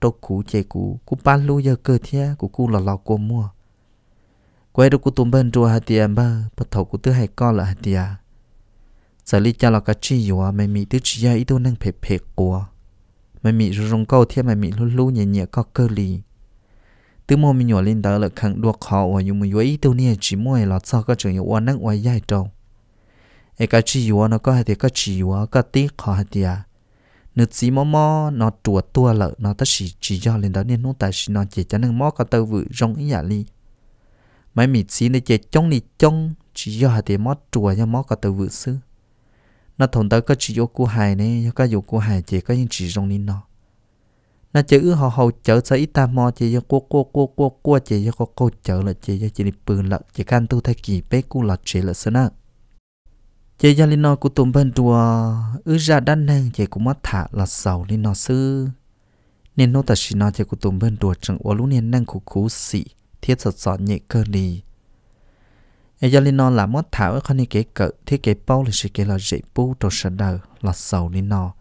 đâu cú chơi cú cú ban lu giờ cơ thia cú cú lò lò cua mua quay đâu cú tôm bên rồi hạt tiền ba bắt thầu cú thứ hai con là hạt tiền giờ lý cha là cá chi gì à mày mị thứ chi à ít đâu năng phê phê quá mày mị rồi rong câu thia mày mị lu lu nhẹ nhẹ có cơ lì từ mô mình nhỏ lên đó là khẳng đua khó và dùng mình yếu đâu nè chỉ mua là sao các trường yếu năng ngoài dài đâu ai cái chi yếu nó có hạt tiền cái chi yếu cái tí khó hạt tiền nếu chỉ mò mò nó chùa tua lợ nó ta chỉ chỉ do lên đó nên nó ta chỉ nó chỉ cho nên mò có tàu vự rong ý giả li mấy mì chỉ nó chỉ trong đi trong chỉ do hạt thì mò chùa cho mò có tàu vự sư nó thằng tới có chỉ vô cô hài nè cái vô cô hài chỉ có những chỉ rong đi nó nó chỉ ư họ hầu chở sa ít ta mò chỉ cho cô cô cô cô cô chỉ cho cô cô chở là chỉ cho chỉ đi bự lợ chỉ can tu thay kỳ bé cô là chỉ là sơn á chị gia linh nó cũng tụm bên đùa ư ra đan nang chị cũng mất thả là sầu linh nó sư nên nó ta chỉ nó chị cũng tụm bên đùa chẳng ủa lúc nên nang của cụ sĩ thiết sọt sọt nhẹ cơ đi e gia linh nó là mất thả ở con này kế cỡ thiết kế bao là chỉ cái là dễ bu đồ sờ đờ là sầu linh nó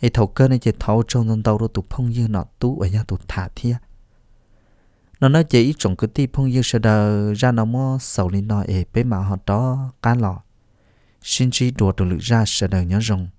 e thầu cơ này chị thầu trong dân đầu rồi tụ phong như nó tú ở nhà tụ thả thiết nó nói chỉ trong cái tí phong yêu sơ đờ ra nó mò sầu linh nó ế bế mà họ đó cá lọ xin chi đồ tổ lực ra sẽ đời nhớ rồng